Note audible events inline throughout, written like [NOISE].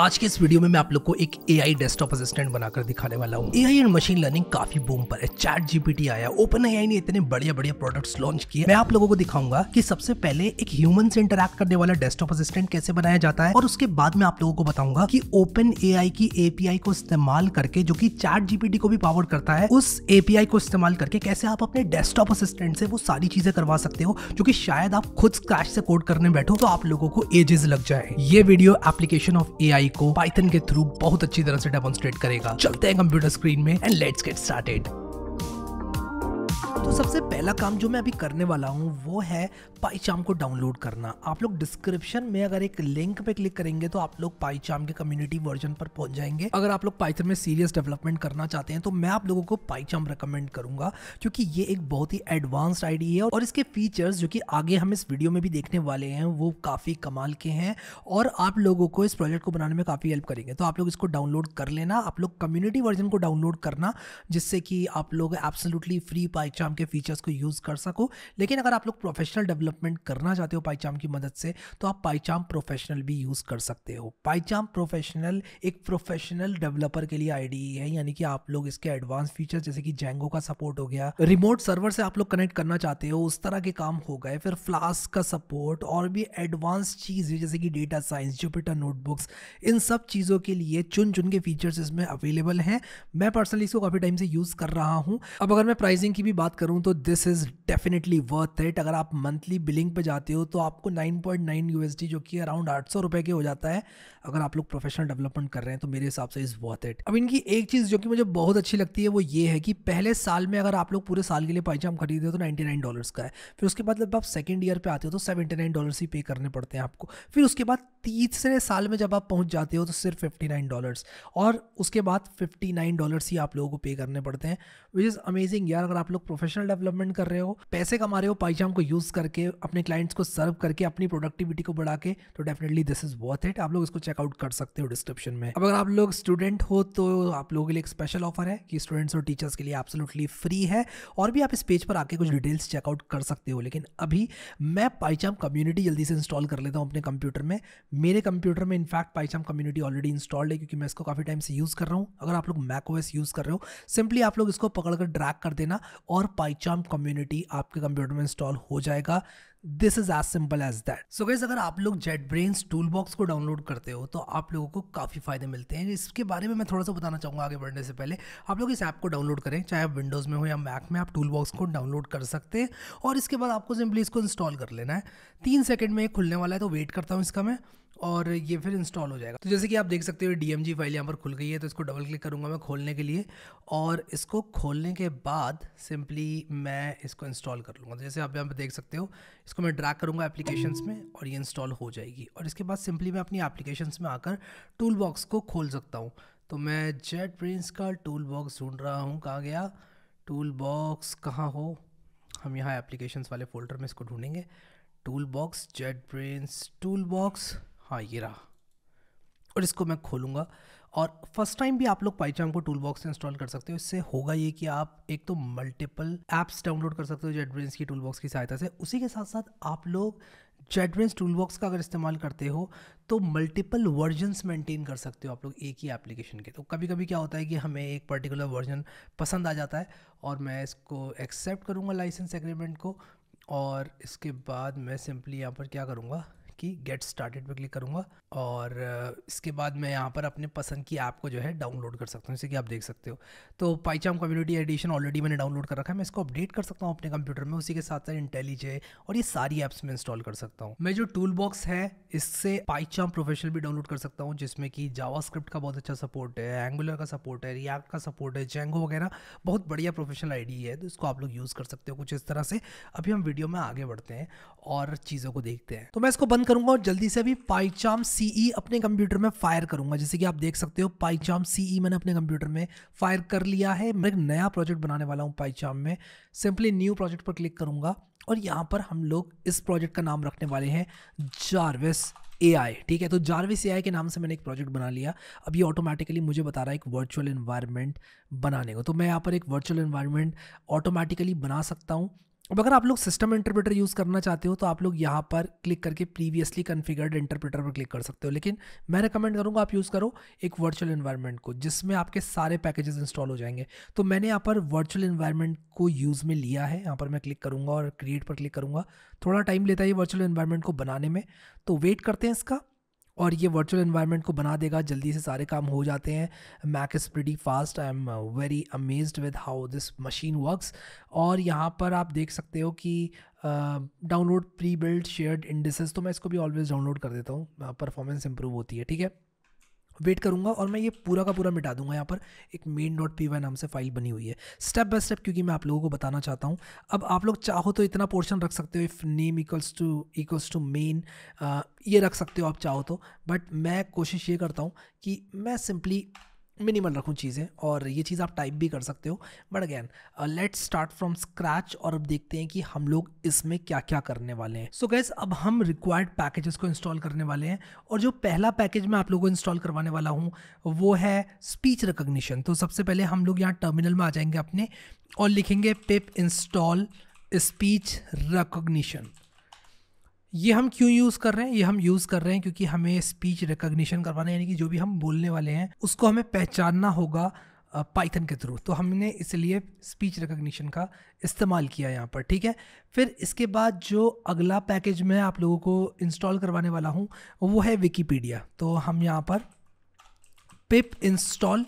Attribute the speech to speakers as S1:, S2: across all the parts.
S1: आज के इस वीडियो में मैं आप लोग को एक ए आई डेस्कटॉप असिस्टेंट बनाकर दिखाने वाला हूँ एआई एंड मशीन लर्निंग काफी बूम पर है चैट जीपीटी आया ओपन ए ने इतने बढ़िया बढ़िया प्रोडक्ट्स लॉन्च किए मैं आप लोगों को दिखाऊंगा कि सबसे पहले एक ह्यूमन से इंटरेक्ट करने वाला डेस्कटॉप असिस्टेंट कैसे बनाया जाता है और उसके बाद मैं आप लोगों को बताऊंगा की ओपन एआई की एपीआई को इस्तेमाल करके जो की चैट जीपीटी को भी पावर करता है उस एपीआई को इस्तेमाल करके कैसे आप अपने डेस्कटॉप असिस्टेंट से वो सारी चीजें करवा सकते हो जो की शायद आप खुद स्क्रैच से कोड करने बैठो तो आप लोगों को एजेस लग जाए ये video application of a AI को पाइथन के थ्रू बहुत अच्छी तरह से डेमोन्स्ट्रेट करेगा चलते हैं कंप्यूटर स्क्रीन में एंड लेट्स गेट स्टार्टेड तो सबसे पहला काम जो मैं अभी करने वाला हूँ वो है पाईचाम को डाउनलोड करना आप लोग डिस्क्रिप्शन में अगर एक लिंक पे क्लिक करेंगे तो आप लोग पाईचाम के कम्युनिटी वर्जन पर पहुंच जाएंगे अगर आप लोग पाइथन में सीरियस डेवलपमेंट करना चाहते हैं तो मैं आप लोगों को पाईचाम रिकमेंड करूंगा क्योंकि ये एक बहुत ही एडवांस्ड आईडी है और इसके फीचर्स जो कि आगे हम इस वीडियो में भी देखने वाले हैं वो काफ़ी कमाल के हैं और आप लोगों को इस प्रोजेक्ट को बनाने में काफ़ी हेल्प करेंगे तो आप लोग इसको डाउनलोड कर लेना आप लोग कम्युनिटी वर्जन को डाउनलोड करना जिससे कि आप लोग एब्सोलूटली फ्री पाई पाईचाम के फीचर्स को यूज़ कर सको लेकिन अगर आप लोग प्रोफेशनल डेवलपमेंट करना चाहते हो पाईचाम की मदद से तो आप पाईचाम प्रोफेशनल भी यूज़ कर सकते हो पाईचाम प्रोफेशनल एक प्रोफेशनल डेवलपर के लिए आईडी है यानी कि आप लोग इसके एडवांस फीचर्स जैसे कि जेंगो का सपोर्ट हो गया रिमोट सर्वर से आप लोग कनेक्ट करना चाहते हो उस तरह के काम हो गए फिर फ्लास्क का सपोर्ट और भी एडवांस चीज़ जैसे कि डेटा साइंस जुपिटर नोटबुक्स इन सब चीज़ों के लिए चुन चुन के फीचर्स इसमें अवेलेबल हैं मैं पर्सनली इसको काफ़ी टाइम से यूज़ कर रहा हूँ अब अगर मैं प्राइसिंग की भी बात करूँ तो this is definitely worth it अगर आप मंथली बिलिंग पे जाते हो तो आपको 9.9 यूएसडी जो कि अराउंड आठ सौ रुपए के हो जाता है अगर आप लोग प्रोफेशनल डेवलपमेंट कर रहे हैं तो मेरे हिसाब से इज़ वर्थ इट अब इनकी एक चीज़ जो कि मुझे बहुत अच्छी लगती है वो ये है कि पहले साल में अगर आप लोग पूरे साल के लिए पाइजाम खरीदे तो नाइन्टी नाइन डॉलर का है फिर उसके बाद जब आप सेकेंड ईयर पर आते हो तो सेवेंटी नाइन डॉलर ही पे करने पड़ते हैं आपको फिर उसके बाद तीसरे साल में जब आप पहुंच जाते हो तो सिर्फ फिफ्टी नाइन डॉलर्स और उसके बाद फिफ्टी नाइन डॉलर्स ही आप लोगों को पे करने पड़ते हैं विच इज़ अमेजिंग यार अगर आप लोग प्रोफेशनल डेवलपमेंट कर रहे हो पैसे कमा रहे हो पाइजाम को यूज़ करके अपने क्लाइंट्स को सर्व करके अपनी प्रोडक्टिविटी को बढ़ा के तो definitely this is worth it आप लोग इसको चेकआउट कर सकते हो डिस्क्रिप्शन में अब अगर आप लोग स्टूडेंट हो तो आप लोगों के लिए एक स्पेशल ऑफर है कि स्टूडेंट्स और टीचर्स के लिए एब्सोल्युटली फ्री है और भी आप इस पेज पर आके कुछ डिटेल्स चेकआउट कर सकते हो लेकिन अभी मैं पाइचाम कम्युनिटी जल्दी से इंस्टॉल कर लेता हूँ अपने कंप्यूटर में मेरे कंप्यूटर में in fact PyCharm community already installed है क्योंकि मैं इसको काफ़ी टाइम से यूज़ कर रहा हूँ अगर आप लोग मैक ओएस यूज़ कर रहे हो सिंपली आप लोग इसको पकड़कर ड्रैग कर देना और पाइचाम कम्युनिटी आपके कंप्यूटर में इंस्टॉल हो जाएगा this is as simple as that so guys अगर आप लोग जेट ब्रेन्स टूल बॉक्स को डाउनलोड करते हो तो आप लोगों को काफ़ी फायदे मिलते हैं इसके बारे में मैं थोड़ा सा बताना चाहूँगा आगे बढ़ने से पहले आप लोग इस ऐप को डाउनलोड करें चाहे आप विंडोज़ में हो या मैक में आप टूल बॉक्स को डाउनलोड कर सकते हैं और इसके बाद आपको सिंपली इसको इंस्टॉल कर लेना है तीन सेकेंड में खुलने वाला है तो वेट करता हूँ इसका मैं और ये फिर इंस्टॉल हो जाएगा तो जैसे कि आप देख सकते हो डी फाइल यहाँ पर खुल गई है तो इसको डबल क्लिक करूँगा मैं खोलने के लिए और इसको खोलने के बाद सिंपली मैं इसको इंस्टॉल कर लूँगा तो जैसे आप यहाँ पर देख सकते हो इसको मैं ड्रैग करूँगा एप्लीकेशंस में और ये इंस्टॉल हो जाएगी और इसके बाद सिंपली मैं अपनी एप्लीकेशंस में आकर टूल बॉक्स को खोल सकता हूँ तो मैं जेट प्रिंस का टूल बॉक्स ढूंढ रहा हूँ कहाँ गया टूल बॉक्स कहाँ हो हम यहाँ एप्लीकेशन वाले फोल्डर में इसको ढूंढेंगे toolbox JetBrains toolbox हाँ ये रहा और इसको मैं खोलूँगा और फर्स्ट टाइम भी आप लोग पाइचाम को टूल बॉक्स इंस्टॉल कर सकते हो इससे होगा ये कि आप एक तो मल्टीपल ऐप्स डाउनलोड कर सकते हो जेडब्रेंस की टूल बॉक्स की सहायता से उसी के साथ साथ आप लोग जेडब्रेंस टूल बॉक्स का अगर इस्तेमाल करते हो तो मल्टीपल वर्जन्स मेंटेन कर सकते हो आप लोग एक ही एप्लीकेशन के तो कभी कभी क्या होता है कि हमें एक पर्टिकुलर वर्जन पसंद आ जाता है और मैं इसको एक्सेप्ट करूँगा लाइसेंस एग्रीमेंट को और इसके बाद मैं सिंपली यहाँ पर क्या करूँगा की गेट स्टार्टेड पर क्लिक करूँगा और इसके बाद मैं यहाँ पर अपने पसंद की ऐप को जो है डाउनलोड कर सकता हूँ जैसे कि आप देख सकते हो तो पाईचाम कम्युनिटी एडिशन ऑलरेडी मैंने डाउनलोड कर रखा है मैं इसको अपडेट कर सकता हूँ अपने कंप्यूटर में उसी के साथ साथ इंटेलीजे और ये सारी ऐप्स में इंस्टॉल कर सकता हूँ मैं जो टूल बॉक्स है इससे पाईचाम प्रोफेशनल भी डाउनलोड कर सकता हूँ जिसमें कि जावा का बहुत अच्छा सपोर्ट है एंगुलर का सपोर्ट है रियाक्ट का सपोर्ट है जेंगो वगैरह बहुत बढ़िया प्रोफेशनल आईडी है तो इसको आप लोग यूज़ कर सकते हो कुछ इस तरह से अभी हम वीडियो में आगे बढ़ते हैं और चीज़ों को देखते हैं तो मैं इसको बंद करूंगा और जल्दी से अभी पाईचाम सीई अपने कंप्यूटर में फायर करूंगा जैसे कि आप देख सकते हो पाईचाम सीई e मैंने अपने कंप्यूटर में फायर कर लिया है मैं एक नया प्रोजेक्ट बनाने वाला हूं पाईचाम में सिंपली न्यू प्रोजेक्ट पर क्लिक करूंगा और यहां पर हम लोग इस प्रोजेक्ट का नाम रखने वाले हैं जारविस ए ठीक है तो जारविस ए के नाम से मैंने एक प्रोजेक्ट बना लिया अब ये ऑटोमेटिकली मुझे बता रहा है एक वर्चुअल इन्वायरमेंट बनाने को तो मैं यहाँ पर एक वर्चुअल इन्वायरमेंट ऑटोमेटिकली बना सकता हूँ अब अगर आप लोग सिस्टम इंटरप्रेटर यूज़ करना चाहते हो तो आप लोग यहाँ पर क्लिक करके प्रीवियसली कन्फिगर्ड इंटरप्रेटर पर क्लिक कर सकते हो लेकिन मैं रिकमेंड करूँगा आप यूज़ करो एक वर्चुअल इन्वायरमेंट को जिसमें आपके सारे पैकेजेस इंस्टॉल हो जाएंगे तो मैंने यहाँ पर वर्चुअल इन्वायरमेंट को यूज़ में लिया है यहाँ पर मैं क्लिक करूँगा और क्रिएट पर क्लिक करूँगा थोड़ा टाइम लेता है वर्चुअल इन्वायरमेंट को बनाने में तो वेट करते हैं इसका और ये वर्चुअल इन्वायरमेंट को बना देगा जल्दी से सारे काम हो जाते हैं Mac is pretty fast I am very amazed with how this machine works और यहाँ पर आप देख सकते हो कि download pre build shared indices तो मैं इसको भी ऑलवेज डाउनलोड कर देता हूँ परफॉर्मेंस uh, इंप्रूव होती है ठीक है वेट करूँगा और मैं ये पूरा का पूरा मिटा दूंगा यहाँ पर एक मेन डॉट पी नाम से फाइल बनी हुई है स्टेप बाय स्टेप क्योंकि मैं आप लोगों को बताना चाहता हूँ अब आप लोग चाहो तो इतना पोर्शन रख सकते हो if name equals to equals to main ये रख सकते हो आप चाहो तो बट मैं कोशिश ये करता हूँ कि मैं सिंपली मिनिमल रखूँ चीज़ें और ये चीज़ आप टाइप भी कर सकते हो but again let's start from scratch और अब देखते हैं कि हम लोग इसमें क्या क्या करने वाले हैं सो so गैस अब हम रिक्वायर्ड पैकेजेस को इंस्टॉल करने वाले हैं और जो पहला पैकेज मैं आप लोगों को इंस्टॉल करवाने वाला हूँ वो है स्पीच रिकोगनीशन तो सबसे पहले हम लोग यहाँ टर्मिनल में आ जाएंगे अपने और लिखेंगे पिप इंस्टॉल स्पीच रिकोगनीशन ये हम क्यों यूज़ कर रहे हैं ये हम यूज़ कर रहे हैं क्योंकि हमें स्पीच रिकग्निशन करवाना है यानी कि जो भी हम बोलने वाले हैं उसको हमें पहचानना होगा पाइथन के थ्रू तो हमने इसलिए स्पीच रिकग्निशन का इस्तेमाल किया यहाँ पर ठीक है फिर इसके बाद जो अगला पैकेज मैं आप लोगों को इंस्टॉल करवाने वाला हूँ वो है विकीपीडिया तो हम यहाँ पर पिप इंस्टॉल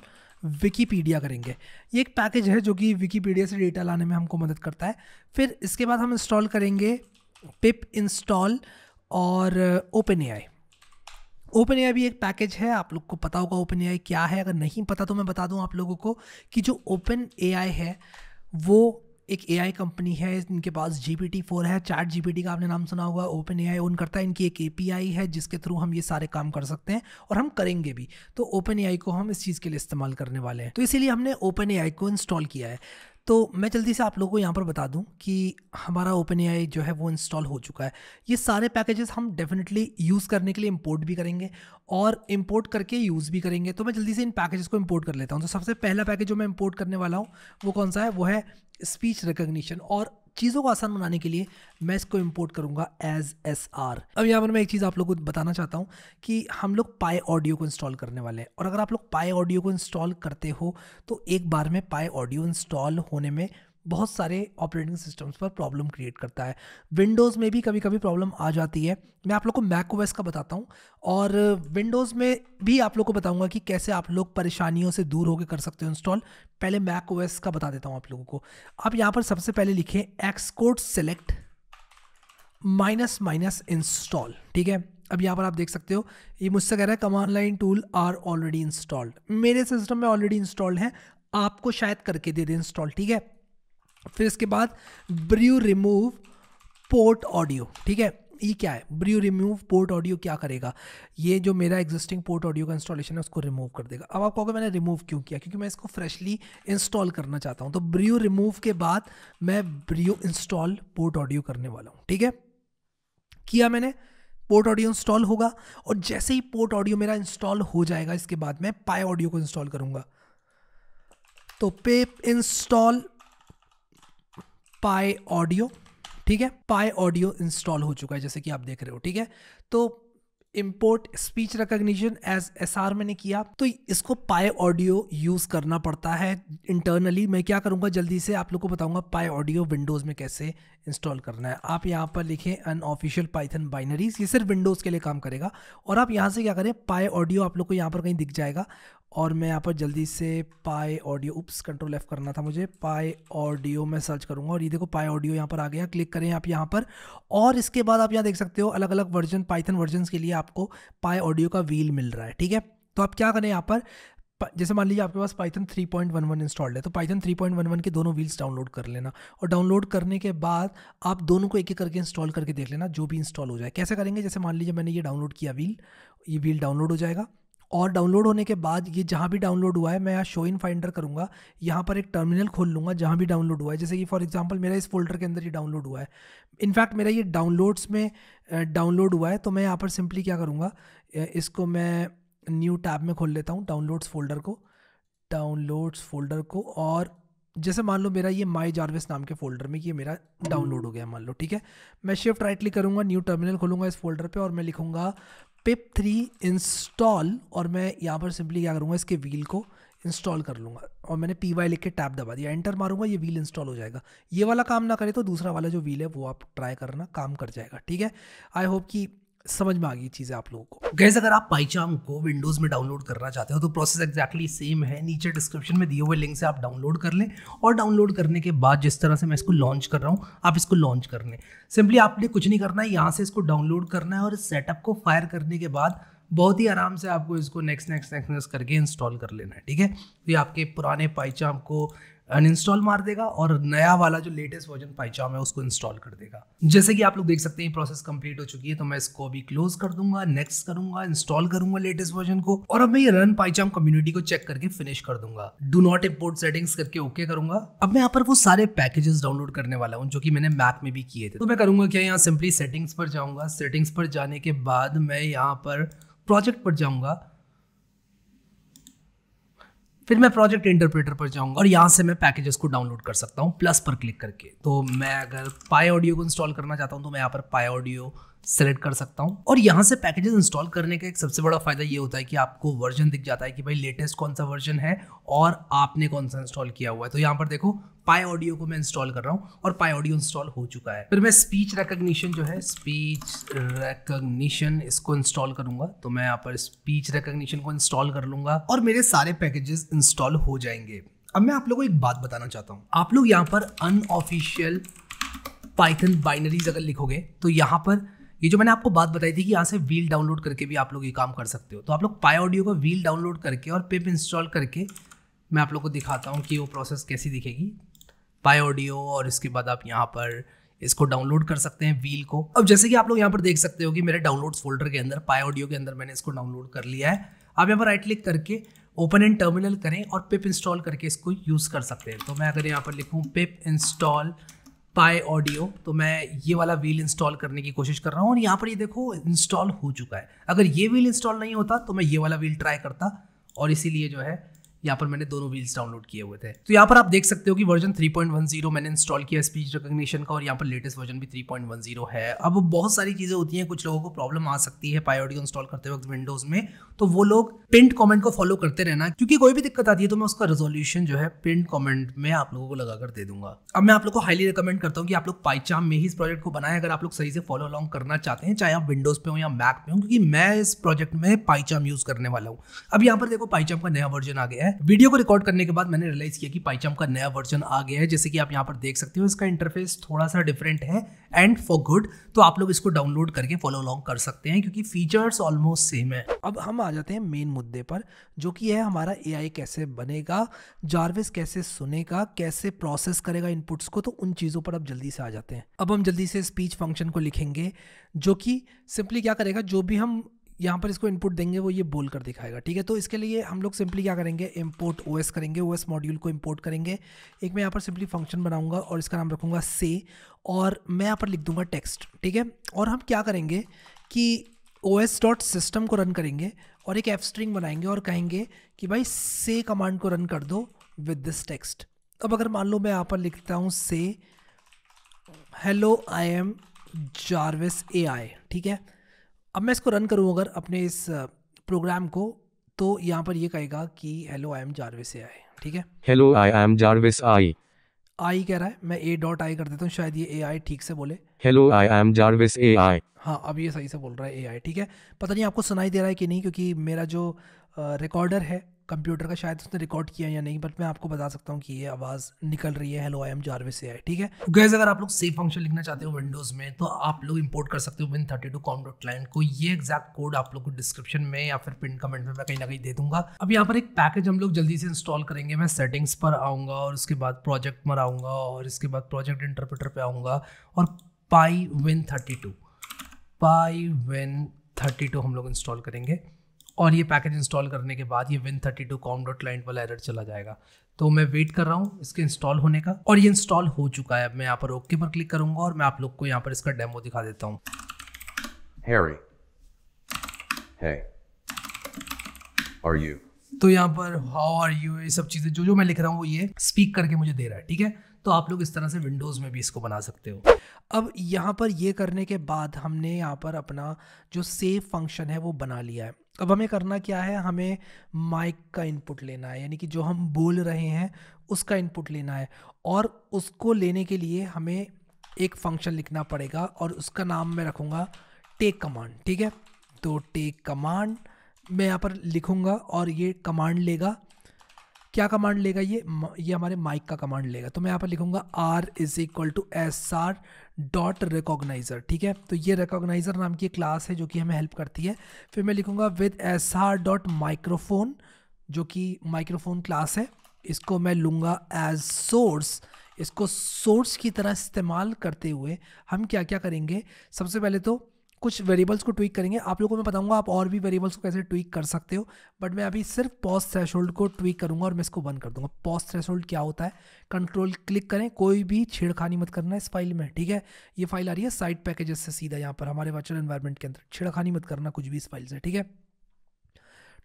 S1: विकीपीडिया करेंगे ये एक पैकेज है जो कि विकीपीडिया से डेटा लाने में हमको मदद करता है फिर इसके बाद हम इंस्टॉल करेंगे पिप इंस्टॉल और open A I open A I भी एक पैकेज है आप लोग को पता होगा ओपन ए आई क्या है अगर नहीं पता तो मैं बता दूं आप लोगों को कि जो ओपन ए आई है वो एक ए आई कंपनी है इनके पास जी पी टी फोर है चैट जी पी टी का आपने नाम सुना होगा ओपन ए आई ओन करता है इनकी एक ए पी आई है जिसके थ्रू हम ये सारे काम कर सकते हैं और हम करेंगे भी तो ओपन ए आई को हम इस चीज़ के लिए इस्तेमाल करने वाले हैं तो इसीलिए हमने ओपन ए आई को इंस्टॉल किया है तो मैं जल्दी से आप लोगों को यहाँ पर बता दूँ कि हमारा ओपन ए जो है वो इंस्टॉल हो चुका है ये सारे पैकेजेस हम डेफिनेटली यूज़ करने के लिए इंपोर्ट भी करेंगे और इंपोर्ट करके यूज़ भी करेंगे तो मैं जल्दी से इन पैकेजेस को इंपोर्ट कर लेता हूँ तो सबसे पहला पैकेज जो मैं इंपोर्ट करने वाला हूँ वो कौन सा है वो है स्पीच रिकग्निशन और चीज़ों को आसान बनाने के लिए मैं इसको इम्पोर्ट करूँगा एज एस आर अब यहाँ पर मैं एक चीज़ आप लोग को बताना चाहता हूँ कि हम लोग पाए ऑडियो को इंस्टॉल करने वाले हैं और अगर आप लोग पाए ऑडियो को इंस्टॉल करते हो तो एक बार में पाए ऑडियो इंस्टॉल होने में बहुत सारे ऑपरेटिंग सिस्टम्स पर प्रॉब्लम क्रिएट करता है विंडोज़ में भी कभी कभी प्रॉब्लम आ जाती है मैं आप लोग को मैक ओएस का बताता हूँ और विंडोज़ में भी आप लोग को बताऊँगा कि कैसे आप लोग परेशानियों से दूर होकर कर सकते हो इंस्टॉल पहले मैक ओएस का बता देता हूँ आप लोगों को आप यहाँ पर सबसे पहले लिखें Xcode select minus minus install ठीक है अब यहाँ पर आप देख सकते हो ये मुझसे कह रहा है command line tool are already installed मेरे सिस्टम में ऑलरेडी इंस्टॉल्ड है आपको शायद करके दे दे इंस्टॉल ठीक है फिर इसके बाद ब्र्यू रिमूव पोर्ट ऑडियो ठीक है ये क्या है ब्र्यू रिमूव पोर्ट ऑडियो क्या करेगा ये जो मेरा एग्जिस्टिंग पोर्ट ऑडियो का इंस्टॉलेशन है उसको रिमूव कर देगा अब आप कहोगे मैंने रिमूव क्यों किया क्योंकि मैं इसको फ्रेशली इंस्टॉल करना चाहता हूँ तो ब्र्यू रिमूव के बाद मैं ब्रियो इंस्टॉल पोर्ट ऑडियो करने वाला हूँ ठीक है किया मैंने पोर्ट ऑडियो इंस्टॉल होगा और जैसे ही पोर्ट ऑडियो मेरा इंस्टॉल हो जाएगा इसके बाद मैं पाई ऑडियो को इंस्टॉल करूंगा तो पे इंस्टॉल पाए ऑडियो ठीक है पाए ऑडियो इंस्टॉल हो चुका है जैसे कि आप देख रहे हो ठीक है तो import speech recognition as S R मैंने किया तो इसको पाए ऑडियो यूज़ करना पड़ता है इंटरनली मैं क्या करूँगा जल्दी से आप लोग को बताऊँगा पाए ऑडियो विंडोज़ में कैसे इंस्टॉल करना है आप यहाँ पर लिखें अनऑफिशियल पाइथन बाइनरीज ये सिर्फ विंडोज़ के लिए काम करेगा और आप यहाँ से क्या करें पाए ऑडियो आप लोग को यहाँ पर कहीं दिख जाएगा और मैं यहाँ पर जल्दी से पाए ऑडियो उप्स कंट्रोल एफ करना था मुझे पाए ऑडियो मैं सर्च करूँगा और ये देखो पाए ऑडियो यहाँ पर आ गया क्लिक करें आप यहाँ पर और इसके बाद आप यहाँ देख सकते हो अलग अलग वर्जन पाइथन वर्जन के लिए आपको पाए ऑडियो का व्हील मिल रहा है ठीक है तो आप क्या करें यहाँ पर जैसे मान लीजिए आपके पास पाइथन 3.11 इंस्टॉल्ड है तो पाइथन 3.11 के दोनों व्हील्स डाउनलोड कर लेना और डाउनलोड करने के बाद आप दोनों को एक एक करके इंस्टॉल करके देख लेना जो भी इंस्टॉल हो जाए कैसे करेंगे जैसे मान लीजिए मैंने ये डाउनलोड किया व्हील ये व्हील डाउनलोड हो जाएगा और डाउनलोड होने के बाद ये जहाँ भी डाउनलोड हुआ है मैं यहाँ शो इन फाइंडर करूँगा यहाँ पर एक टर्मिनल खोल लूँगा जहाँ भी डाउनलोड हुआ है जैसे कि फॉर एग्जांपल मेरा इस फोल्डर के अंदर ये डाउनलोड हुआ है इनफैक्ट मेरा ये डाउनलोड्स में डाउनलोड हुआ है तो मैं यहाँ पर सिंपली क्या करूँगा इसको मैं न्यू टैब में खोल लेता हूँ डाउनलोड्स फोल्डर को डाउनलोड्स फोल्डर को और जैसे मान लो मेरा ये माई जारविस नाम के फोल्डर में ये मेरा डाउनलोड हो गया मान लो ठीक है मैं शिफ्ट राइट क्लिक करूँगा न्यू टर्मिनल खोलूँगा इस फोल्डर पे और मैं लिखूँगा पिप थ्री इंस्टॉल और मैं यहाँ पर सिंपली क्या करूँगा इसके व्हील को इंस्टॉल कर लूँगा और मैंने पी वाई लिख के टैप दबा दिया एंटर मारूंगा ये व्हील इंस्टॉल हो जाएगा ये वाला काम ना करे तो दूसरा वाला जो व्हील है वो आप ट्राई करना काम कर जाएगा ठीक है आई होप कि समझ में आ गई चीज़ें आप लोगों को गैस अगर आप पाईचाम को विंडोज़ में डाउनलोड करना चाहते हो तो प्रोसेस एक्जैक्टली सेम है नीचे डिस्क्रिप्शन में दिए हुए लिंक से आप डाउनलोड कर लें और डाउनलोड करने के बाद जिस तरह से मैं इसको लॉन्च कर रहा हूँ आप इसको लॉन्च कर लें सिंपली आपने कुछ नहीं करना है यहाँ से इसको डाउनलोड करना है और इस सेटअप को फायर करने के बाद बहुत ही आराम से आपको इसको नेक्स्ट नेक्स्ट नेक्स्ट नेक्स्ट करके इंस्टॉल कर लेना है ठीक है तो ये आपके पुराने पाईचाम को अनइंस्टॉल मार देगा और नया वाला जो लेटेस्ट वर्जन पाइचाम है उसको इंस्टॉल कर देगा जैसे कि आप लोग देख सकते हैं प्रोसेस कंप्लीट हो चुकी है तो मैं इसको अभी क्लोज कर दूंगा नेक्स्ट करूंगा इंस्टॉल करूंगा लेटेस्ट वर्जन को और अब मैं ये रन पाइचाम कम्युनिटी को चेक करके फिनिश कर दूंगा डू नॉट इम्पोर्ट सेटिंग्स करके ओके okay करूंगा अब मैं यहाँ पर वो सारे पैकेजेस डाउनलोड करने वाला हूँ जो कि मैंने मैप में भी किए थे तो मैं करूंगा क्या यहाँ सिंपली सेटिंग्स पर जाऊंगा सेटिंग्स पर जाने के बाद मैं यहाँ पर प्रोजेक्ट पर जाऊंगा फिर मैं प्रोजेक्ट इंटरप्रेटर पर जाऊंगा और यहाँ से मैं पैकेजेस को डाउनलोड कर सकता हूँ प्लस पर क्लिक करके तो मैं अगर पाई ऑडियो को इंस्टॉल करना चाहता हूँ तो मैं यहाँ पर पाई ऑडियो सेलेक्ट कर सकता हूँ और यहाँ से पैकेजेस इंस्टॉल करने का एक सबसे बड़ा फायदा ये होता है कि आपको वर्जन दिख जाता है कि भाई लेटेस्ट कौन सा वर्जन है और आपने कौन सा इंस्टॉल किया हुआ है तो यहाँ पर देखो पाई ऑडियो को मैं इंस्टॉल कर रहा हूँ और पाई ऑडियो इंस्टॉल हो चुका है फिर मैं स्पीच रिकग्निशन जो है स्पीच रिकग्निशन इसको इंस्टॉल करूंगा तो मैं यहाँ पर स्पीच रिकग्निशन को इंस्टॉल कर लूंगा और मेरे सारे पैकेजेस इंस्टॉल हो जाएंगे अब मैं आप लोगों को एक बात बताना चाहता हूँ आप लोग यहाँ पर अनऑफिशियल पाइथन बाइनरीज अगर लिखोगे तो यहाँ पर ये जो मैंने आपको बात बताई थी कि यहाँ से व्हील डाउनलोड करके भी आप लोग ये काम कर सकते हो तो आप लोग पाई ऑडियो का व्हील डाउनलोड करके और पिप इंस्टॉल करके मैं आप लोग को दिखाता हूँ कि वो प्रोसेस कैसी दिखेगी बाय ऑडियो और इसके बाद आप यहाँ पर इसको डाउनलोड कर सकते हैं व्हील को अब जैसे कि आप लोग यहाँ पर देख सकते हो कि मेरे डाउनलोड्स फोल्डर के अंदर पाई ऑडियो के अंदर मैंने इसको डाउनलोड कर लिया है आप यहाँ पर राइट क्लिक करके ओपन एंड टर्मिनल करें और पिप इंस्टॉल करके इसको यूज़ कर सकते हैं तो मैं अगर यहाँ पर लिखूँ पिप इंस्टॉल पाई ऑडियो तो मैं ये वाला व्हील इंस्टॉल करने की कोशिश कर रहा हूँ और यहाँ पर ये देखो इंस्टॉल हो चुका है अगर ये व्हील इंस्टॉल नहीं होता तो मैं ये वाला व्हील ट्राई करता और इसीलिए जो है यहाँ पर मैंने दोनों व्हील्स डाउनलोड किए हुए थे तो यहाँ पर आप देख सकते हो कि वर्जन 3.10 मैंने इंस्टॉल किया स्पीच रिकॉग्निशन का और यहाँ पर लेटेस्ट वर्जन भी 3.10 है अब बहुत सारी चीज़ें होती हैं कुछ लोगों को प्रॉब्लम आ सकती है पायोडी इंस्टॉल करते वक्त विंडोज़ में तो वो लोग पिंट कमेंट को फॉलो करते रहना क्योंकि कोई भी दिक्कत आती है तो मैं उसका रेजोल्यूशन जो है पिंट कमेंट में आप लोगों को लगा कर दे दूंगा अब मैं आप लोग को हाईली रिकमेंड करता हूँ कि आप लोग पाईचाम में ही इस प्रोजेक्ट को बनाएं अगर आप लोग सही से फॉलो अलॉन्ग करना चाहते हैं चाहे आप विंडोज पे हो या मैक पे हो क्योंकि मैं इस प्रोजेक्ट में पाईचाम यूज करने वाला हूँ अब यहाँ पर देखो पाईचाम का नया वर्जन आ गया है वीडियो को रिकॉर्ड करने के बाद मैंने रियलाइज किया कि पाईचाम का नया वर्जन आ गया है जैसे कि आप यहाँ पर देख सकते हो इसका इंटरफेस थोड़ा सा डिफरेंट है एंड फॉर गुड तो आप लोग इसको डाउनलोड करके फॉलो अलॉन्ग कर सकते हैं क्योंकि फीचर्स ऑलमोस्ट सेम है अब हम आ जाते हैं मेन मुद्दे पर जो कि है हमारा एआई कैसे बनेगा जारविस कैसे सुनेगा कैसे प्रोसेस करेगा इनपुट्स को तो उन चीज़ों पर अब जल्दी से आ जाते हैं अब हम जल्दी से स्पीच फंक्शन को लिखेंगे जो कि सिंपली क्या करेगा जो भी हम यहाँ पर इसको इनपुट देंगे वो ये बोल कर दिखाएगा ठीक है तो इसके लिए हम लोग सिंपली क्या करेंगे इम्पोर्ट ओ करेंगे ओ मॉड्यूल को इम्पोर्ट करेंगे एक मैं यहाँ पर सिंपली फंक्शन बनाऊंगा और इसका नाम रखूँगा से और मैं यहाँ पर लिख दूंगा टेक्स्ट ठीक है और हम क्या करेंगे कि ओ एस डॉट सिस्टम को रन करेंगे और एक एफ स्ट्रिंग बनाएंगे और कहेंगे कि भाई से कमांड को रन कर दो विद दिस टेक्स्ट अब अगर मान लो मैं यहाँ पर लिखता हूँ से hello I am Jarvis A I ठीक है अब मैं इसको रन करूँ अगर अपने इस प्रोग्राम को तो यहाँ पर ये कहेगा कि hello I am Jarvis A I ठीक है
S2: hello I am Jarvis I
S1: I कह रहा है मैं ए डॉट आई कर देता हूँ शायद ये ए आई ठीक से बोले
S2: hello I I am Jarvis A I
S1: हाँ अब ये सही से बोल रहा है ए आई ठीक है पता नहीं आपको सुनाई दे रहा है कि नहीं क्योंकि मेरा जो रिकॉर्डर है कंप्यूटर का शायद उसने रिकॉर्ड किया या नहीं बट मैं आपको बता सकता हूँ कि ये आवाज़ निकल रही है हेलो आई एम जारविस से है ठीक है गैस अगर आप लोग सेफ फंक्शन लिखना चाहते हो विंडोज़ में तो आप लोग इंपोर्ट कर सकते हो win thirty two com dot client को ये एग्जैक्ट कोड आप लोग को डिस्क्रिप्शन में या फिर पिन कमेंट में मैं कहीं ना कहीं दे दूंगा अब यहाँ पर एक पैकेज हम लोग जल्दी से इंस्टॉल करेंगे मैं सेटिंग्स पर आऊँगा और उसके बाद प्रोजेक्ट पर आऊँगा और इसके बाद प्रोजेक्ट इंटरप्रेटर पर आऊँगा और py win thirty two py win thirty two हम लोग इंस्टॉल करेंगे और ये पैकेज इंस्टॉल करने के बाद ये win thirty two com dot client वाला एरर चला जाएगा तो मैं वेट कर रहा हूँ इसके इंस्टॉल होने का और ये इंस्टॉल हो चुका है अब मैं यहाँ पर ओके पर क्लिक करूंगा और मैं आप लोग को यहाँ पर इसका डेमो दिखा देता हूँ Hey. तो यहाँ पर हाउ आर यू ये सब चीज़ें जो जो मैं लिख रहा हूँ वो ये स्पीक करके मुझे दे रहा है ठीक है तो आप लोग इस तरह से विंडोज़ में भी इसको बना सकते हो अब यहाँ पर ये करने के बाद हमने यहाँ पर अपना जो सेव फंक्शन है वो बना लिया है अब हमें करना क्या है हमें माइक का इनपुट लेना है यानी कि जो हम बोल रहे हैं उसका इनपुट लेना है और उसको लेने के लिए हमें एक फंक्शन लिखना पड़ेगा और उसका नाम मैं रखूँगा टेक कमांड ठीक है तो टेक कमांड मैं यहाँ पर लिखूँगा और ये कमांड लेगा क्या कमांड लेगा ये ये हमारे माइक का कमांड लेगा तो मैं यहाँ पर लिखूंगा R is equal to S R dot recognizer ठीक है तो ये रिकोगनाइज़र नाम की क्लास है जो कि हमें हेल्प करती है फिर मैं लिखूंगा with S R dot microphone जो कि माइक्रोफोन क्लास है इसको मैं लूँगा एज सोर्स इसको सोर्स की तरह इस्तेमाल करते हुए हम क्या क्या करेंगे सबसे पहले तो कुछ वेरिएबल्स को ट्वीक करेंगे आप लोगों को मैं बताऊंगा आप और भी वेरिएबल्स को कैसे ट्विक कर सकते हो बट मैं अभी सिर्फ पॉज थ्रेश को ट्वीक करूंगा और मैं इसको बंद कर दूंगा पॉज थ्रेश क्या होता है कंट्रोल क्लिक करें कोई भी छेड़खानी मत करना इस फाइल में ठीक है ये फाइल आ रही है साइड पैकेजेस से सीधा यहाँ पर हमारे वर्चुअल एनवायरमेंट के अंदर छेड़खानी मत करना कुछ भी इस फाइल से ठीक है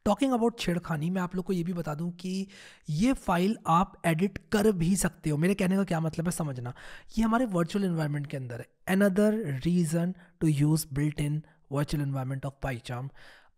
S1: टॉकिंग अबाउट छेड़खानी मैं आप लोग को ये भी बता दूं कि ये फाइल आप एडिट कर भी सकते हो मेरे कहने का क्या मतलब है समझना ये हमारे वर्चुअल इन्वायरमेंट के अंदर है another reason to use built in virtual environment of PyCharm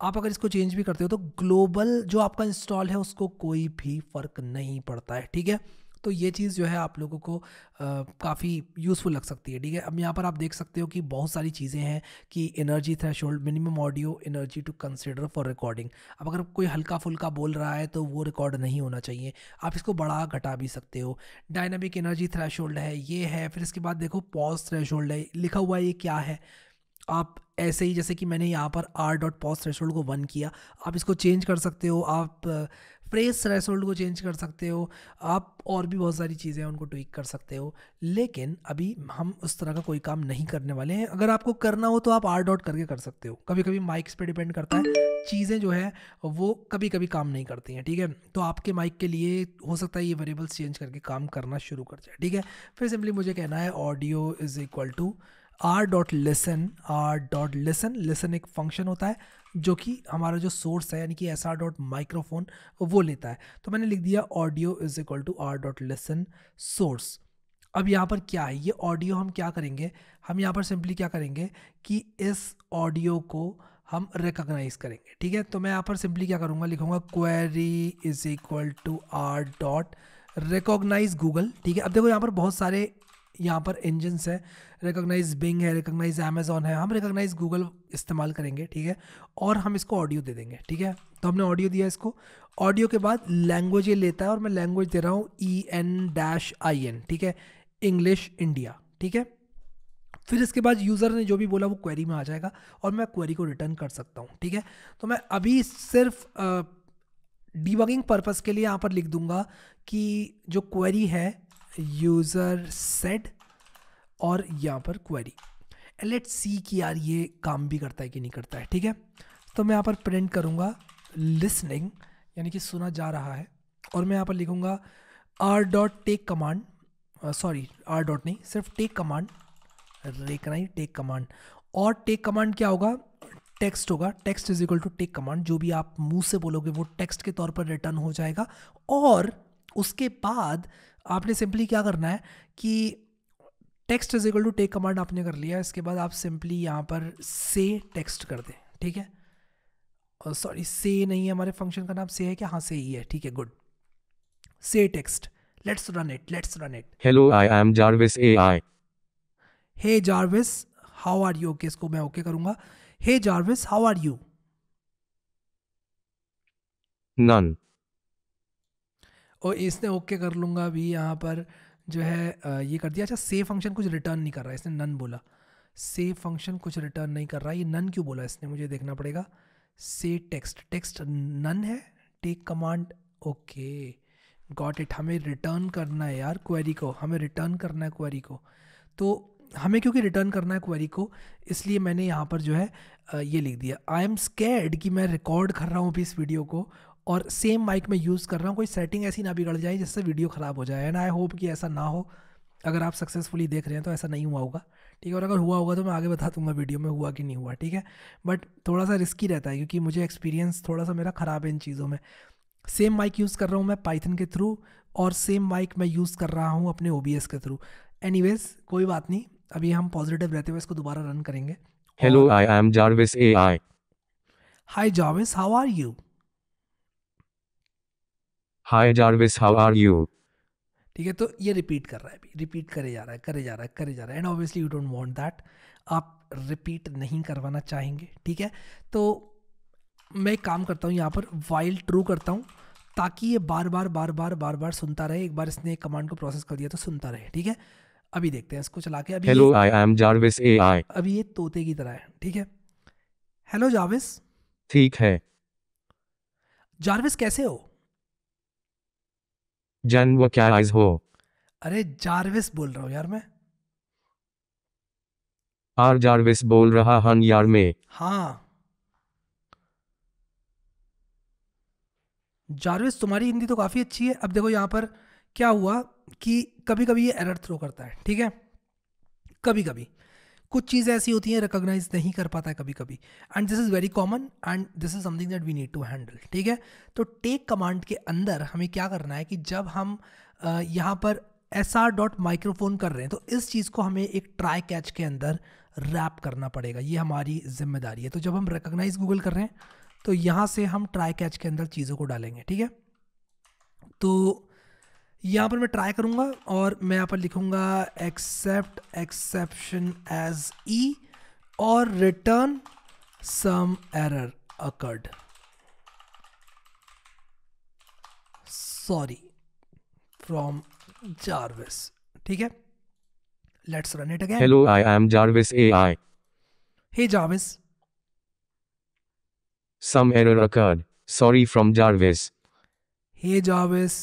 S1: आप अगर इसको चेंज भी करते हो तो ग्लोबल जो आपका इंस्टॉल है उसको कोई भी फ़र्क नहीं पड़ता है ठीक है तो ये चीज़ जो है आप लोगों को काफ़ी यूज़फुल लग सकती है ठीक है अब यहाँ पर आप देख सकते हो कि बहुत सारी चीज़ें हैं कि energy thresh minimum audio energy to consider for recording अब अगर कोई हल्का फुल्का बोल रहा है तो वो रिकॉर्ड नहीं होना चाहिए आप इसको बढ़ा घटा भी सकते हो डायनामिक एनर्जी थ्रेश है ये है फिर इसके बाद देखो पॉज थ्रेश है लिखा हुआ ये क्या है आप ऐसे ही जैसे कि मैंने यहाँ पर आर डॉट पॉज थ्रेश को वन किया आप इसको चेंज कर सकते हो आप प्रेस थ्रेशोल्ड को चेंज कर सकते हो आप और भी बहुत सारी चीज़ें हैं उनको ट्विक कर सकते हो लेकिन अभी हम उस तरह का कोई काम नहीं करने वाले हैं अगर आपको करना हो तो आप आर डॉट करके कर सकते हो कभी कभी माइक्स पे डिपेंड करता है चीज़ें जो है वो कभी कभी काम नहीं करती हैं ठीक है थीके? तो आपके माइक के लिए हो सकता है ये वेरिएबल्स चेंज करके काम करना शुरू कर जाए ठीक है फिर सिंपली मुझे कहना है audio is equal to R dot listen R dot listen listen एक फंक्शन होता है जो कि हमारा जो सोर्स है यानी कि एस आर डॉट माइक्रोफोन वो लेता है तो मैंने लिख दिया audio is equal to R dot listen source अब यहाँ पर क्या है ये ऑडियो हम क्या करेंगे हम यहाँ पर सिंपली क्या करेंगे कि इस ऑडियो को हम रिकोगनाइज़ करेंगे ठीक है तो मैं यहाँ पर सिंपली क्या करूँगा लिखूँगा query is equal to R dot recognize Google ठीक है अब देखो यहाँ पर बहुत सारे यहाँ पर इंजनस है रिकोगनाइज बिंग है रिकोगनाइज अमेजोन है हम रिकोगनाइज गूगल इस्तेमाल करेंगे ठीक है और हम इसको ऑडियो दे देंगे ठीक है तो हमने ऑडियो दिया इसको ऑडियो के बाद लैंग्वेज ये लेता है और मैं लैंग्वेज दे रहा हूँ E N dash I N ठीक है इंग्लिश इंडिया ठीक है फिर इसके बाद यूज़र ने जो भी बोला वो क्वेरी में आ जाएगा और मैं क्वेरी को रिटर्न कर सकता हूँ ठीक है तो मैं अभी सिर्फ डीबगिंग पर्पज के लिए यहाँ पर लिख दूंगा कि जो क्वेरी है यूज़र सेड और यहाँ पर क्वेरी एंड लेट सी कि यार ये काम भी करता है कि नहीं करता है ठीक है तो मैं यहाँ पर प्रिंट करूँगा लिसनिंग यानी कि सुना जा रहा है और मैं यहाँ पर लिखूँगा R dot take command sorry R dot नहीं सिर्फ take command recognise take command और टेक कमांड क्या होगा टेक्स्ट होगा text is equal to take command जो भी आप मुंह से बोलोगे वो टेक्स्ट के तौर पर रिटर्न हो जाएगा और उसके बाद आपने सिंपली क्या करना है कि text is equal to take command आपने कर लिया इसके बाद आप सिंपली यहाँ पर से टेक्स्ट कर दें ठीक है सॉरी से नहीं है हमारे फंक्शन का नाम से है क्या हाँ से ही है ठीक है good say text let's run it let's run it
S2: hello I am Jarvis I
S1: hey Jarvis how are you okay इसको मैं ओके okay करूंगा hey Jarvis how are you none और इसने ओके कर लूँगा अभी यहाँ पर जो है ये कर दिया अच्छा सेव फंक्शन कुछ रिटर्न नहीं कर रहा है इसने नन बोला सेव फंक्शन कुछ रिटर्न नहीं कर रहा ये नन क्यों बोला इसने मुझे देखना पड़ेगा से टेक्स्ट टेक्स्ट नन है take command okay got it हमें रिटर्न करना है यार क्वेरी को हमें रिटर्न करना है क्वेरी को तो हमें क्योंकि रिटर्न करना है क्वेरी को इसलिए मैंने यहाँ पर जो है ये लिख दिया आई एम स्कैड कि मैं रिकॉर्ड कर रहा हूँ अभी इस वीडियो को और सेम माइक में यूज़ कर रहा हूँ कोई सेटिंग ऐसी ना बिगड़ जाए जिससे वीडियो ख़राब हो जाए एंड आई होप कि ऐसा ना हो अगर आप सक्सेसफुली देख रहे हैं तो ऐसा नहीं हुआ होगा ठीक है और अगर हुआ होगा तो मैं आगे बता दूंगा वीडियो में हुआ कि नहीं हुआ ठीक है बट थोड़ा सा रिस्की रहता है क्योंकि मुझे एक्सपीरियंस थोड़ा सा मेरा ख़राब है इन चीज़ों में सेम माइक यूज़ कर रहा हूँ मैं पाइथन के थ्रू और सेम माइक मैं यूज़ कर रहा हूँ अपने ओ के थ्रू एनी कोई बात नहीं अभी हम पॉजिटिव रहते हुए इसको दोबारा रन करेंगे
S2: hello I am Jarvis A I
S1: hi Jarvis how are you
S2: hi Jarvis how are you
S1: ठीक है तो ये रिपीट कर रहा है अभी रिपीट करे जा रहा है करे जा रहा है करे जा रहा है and obviously you don't want that आप रिपीट नहीं करवाना चाहेंगे ठीक है तो मैं एक काम करता हूँ यहाँ पर वाइल ट्रू करता हूँ ताकि ये बार बार बार बार बार बार सुनता रहे एक बार इसने कमांड को प्रोसेस कर दिया तो सुनता रहे ठीक है अभी देखते हैं इसको चला के अभी hello
S2: I am Jarvis AI
S1: अभी ये तोते की तरह है ठीक है हेलो जार्विस ठीक है जार्विस कैसे हो
S2: जन वो क्या आइज हो
S1: अरे जारविस बोल रहा हूँ यार मैं
S2: आर जारविस बोल रहा हन यार मैं
S1: हाँ जारविस तुम्हारी हिंदी तो काफ़ी अच्छी है अब देखो यहाँ पर क्या हुआ कि कभी कभी ये एरर थ्रो करता है ठीक है कभी कभी कुछ चीज़ें ऐसी होती हैं रिकोगनाइज नहीं कर पाता है कभी कभी and this is very common and this is something that we need to handle ठीक है तो टेक कमांड के अंदर हमें क्या करना है कि जब हम यहाँ पर एस आर डॉट माइक्रोफोन कर रहे हैं तो इस चीज़ को हमें एक ट्राई कैच के अंदर रैप करना पड़ेगा ये हमारी जिम्मेदारी है तो जब हम रिकोगनाइज गूगल कर रहे हैं तो यहाँ से हम ट्राई कैच के अंदर चीज़ों को डालेंगे ठीक है तो यहाँ पर मैं ट्राई करूँगा और मैं यहाँ पर लिखूँगा एक्सेप्ट एक्सेप्शन एज ई और return some error occurred sorry from Jarvis ठीक है let's run it again hello
S2: I am Jarvis AI hey Jarvis some error occurred sorry from Jarvis
S1: hey Jarvis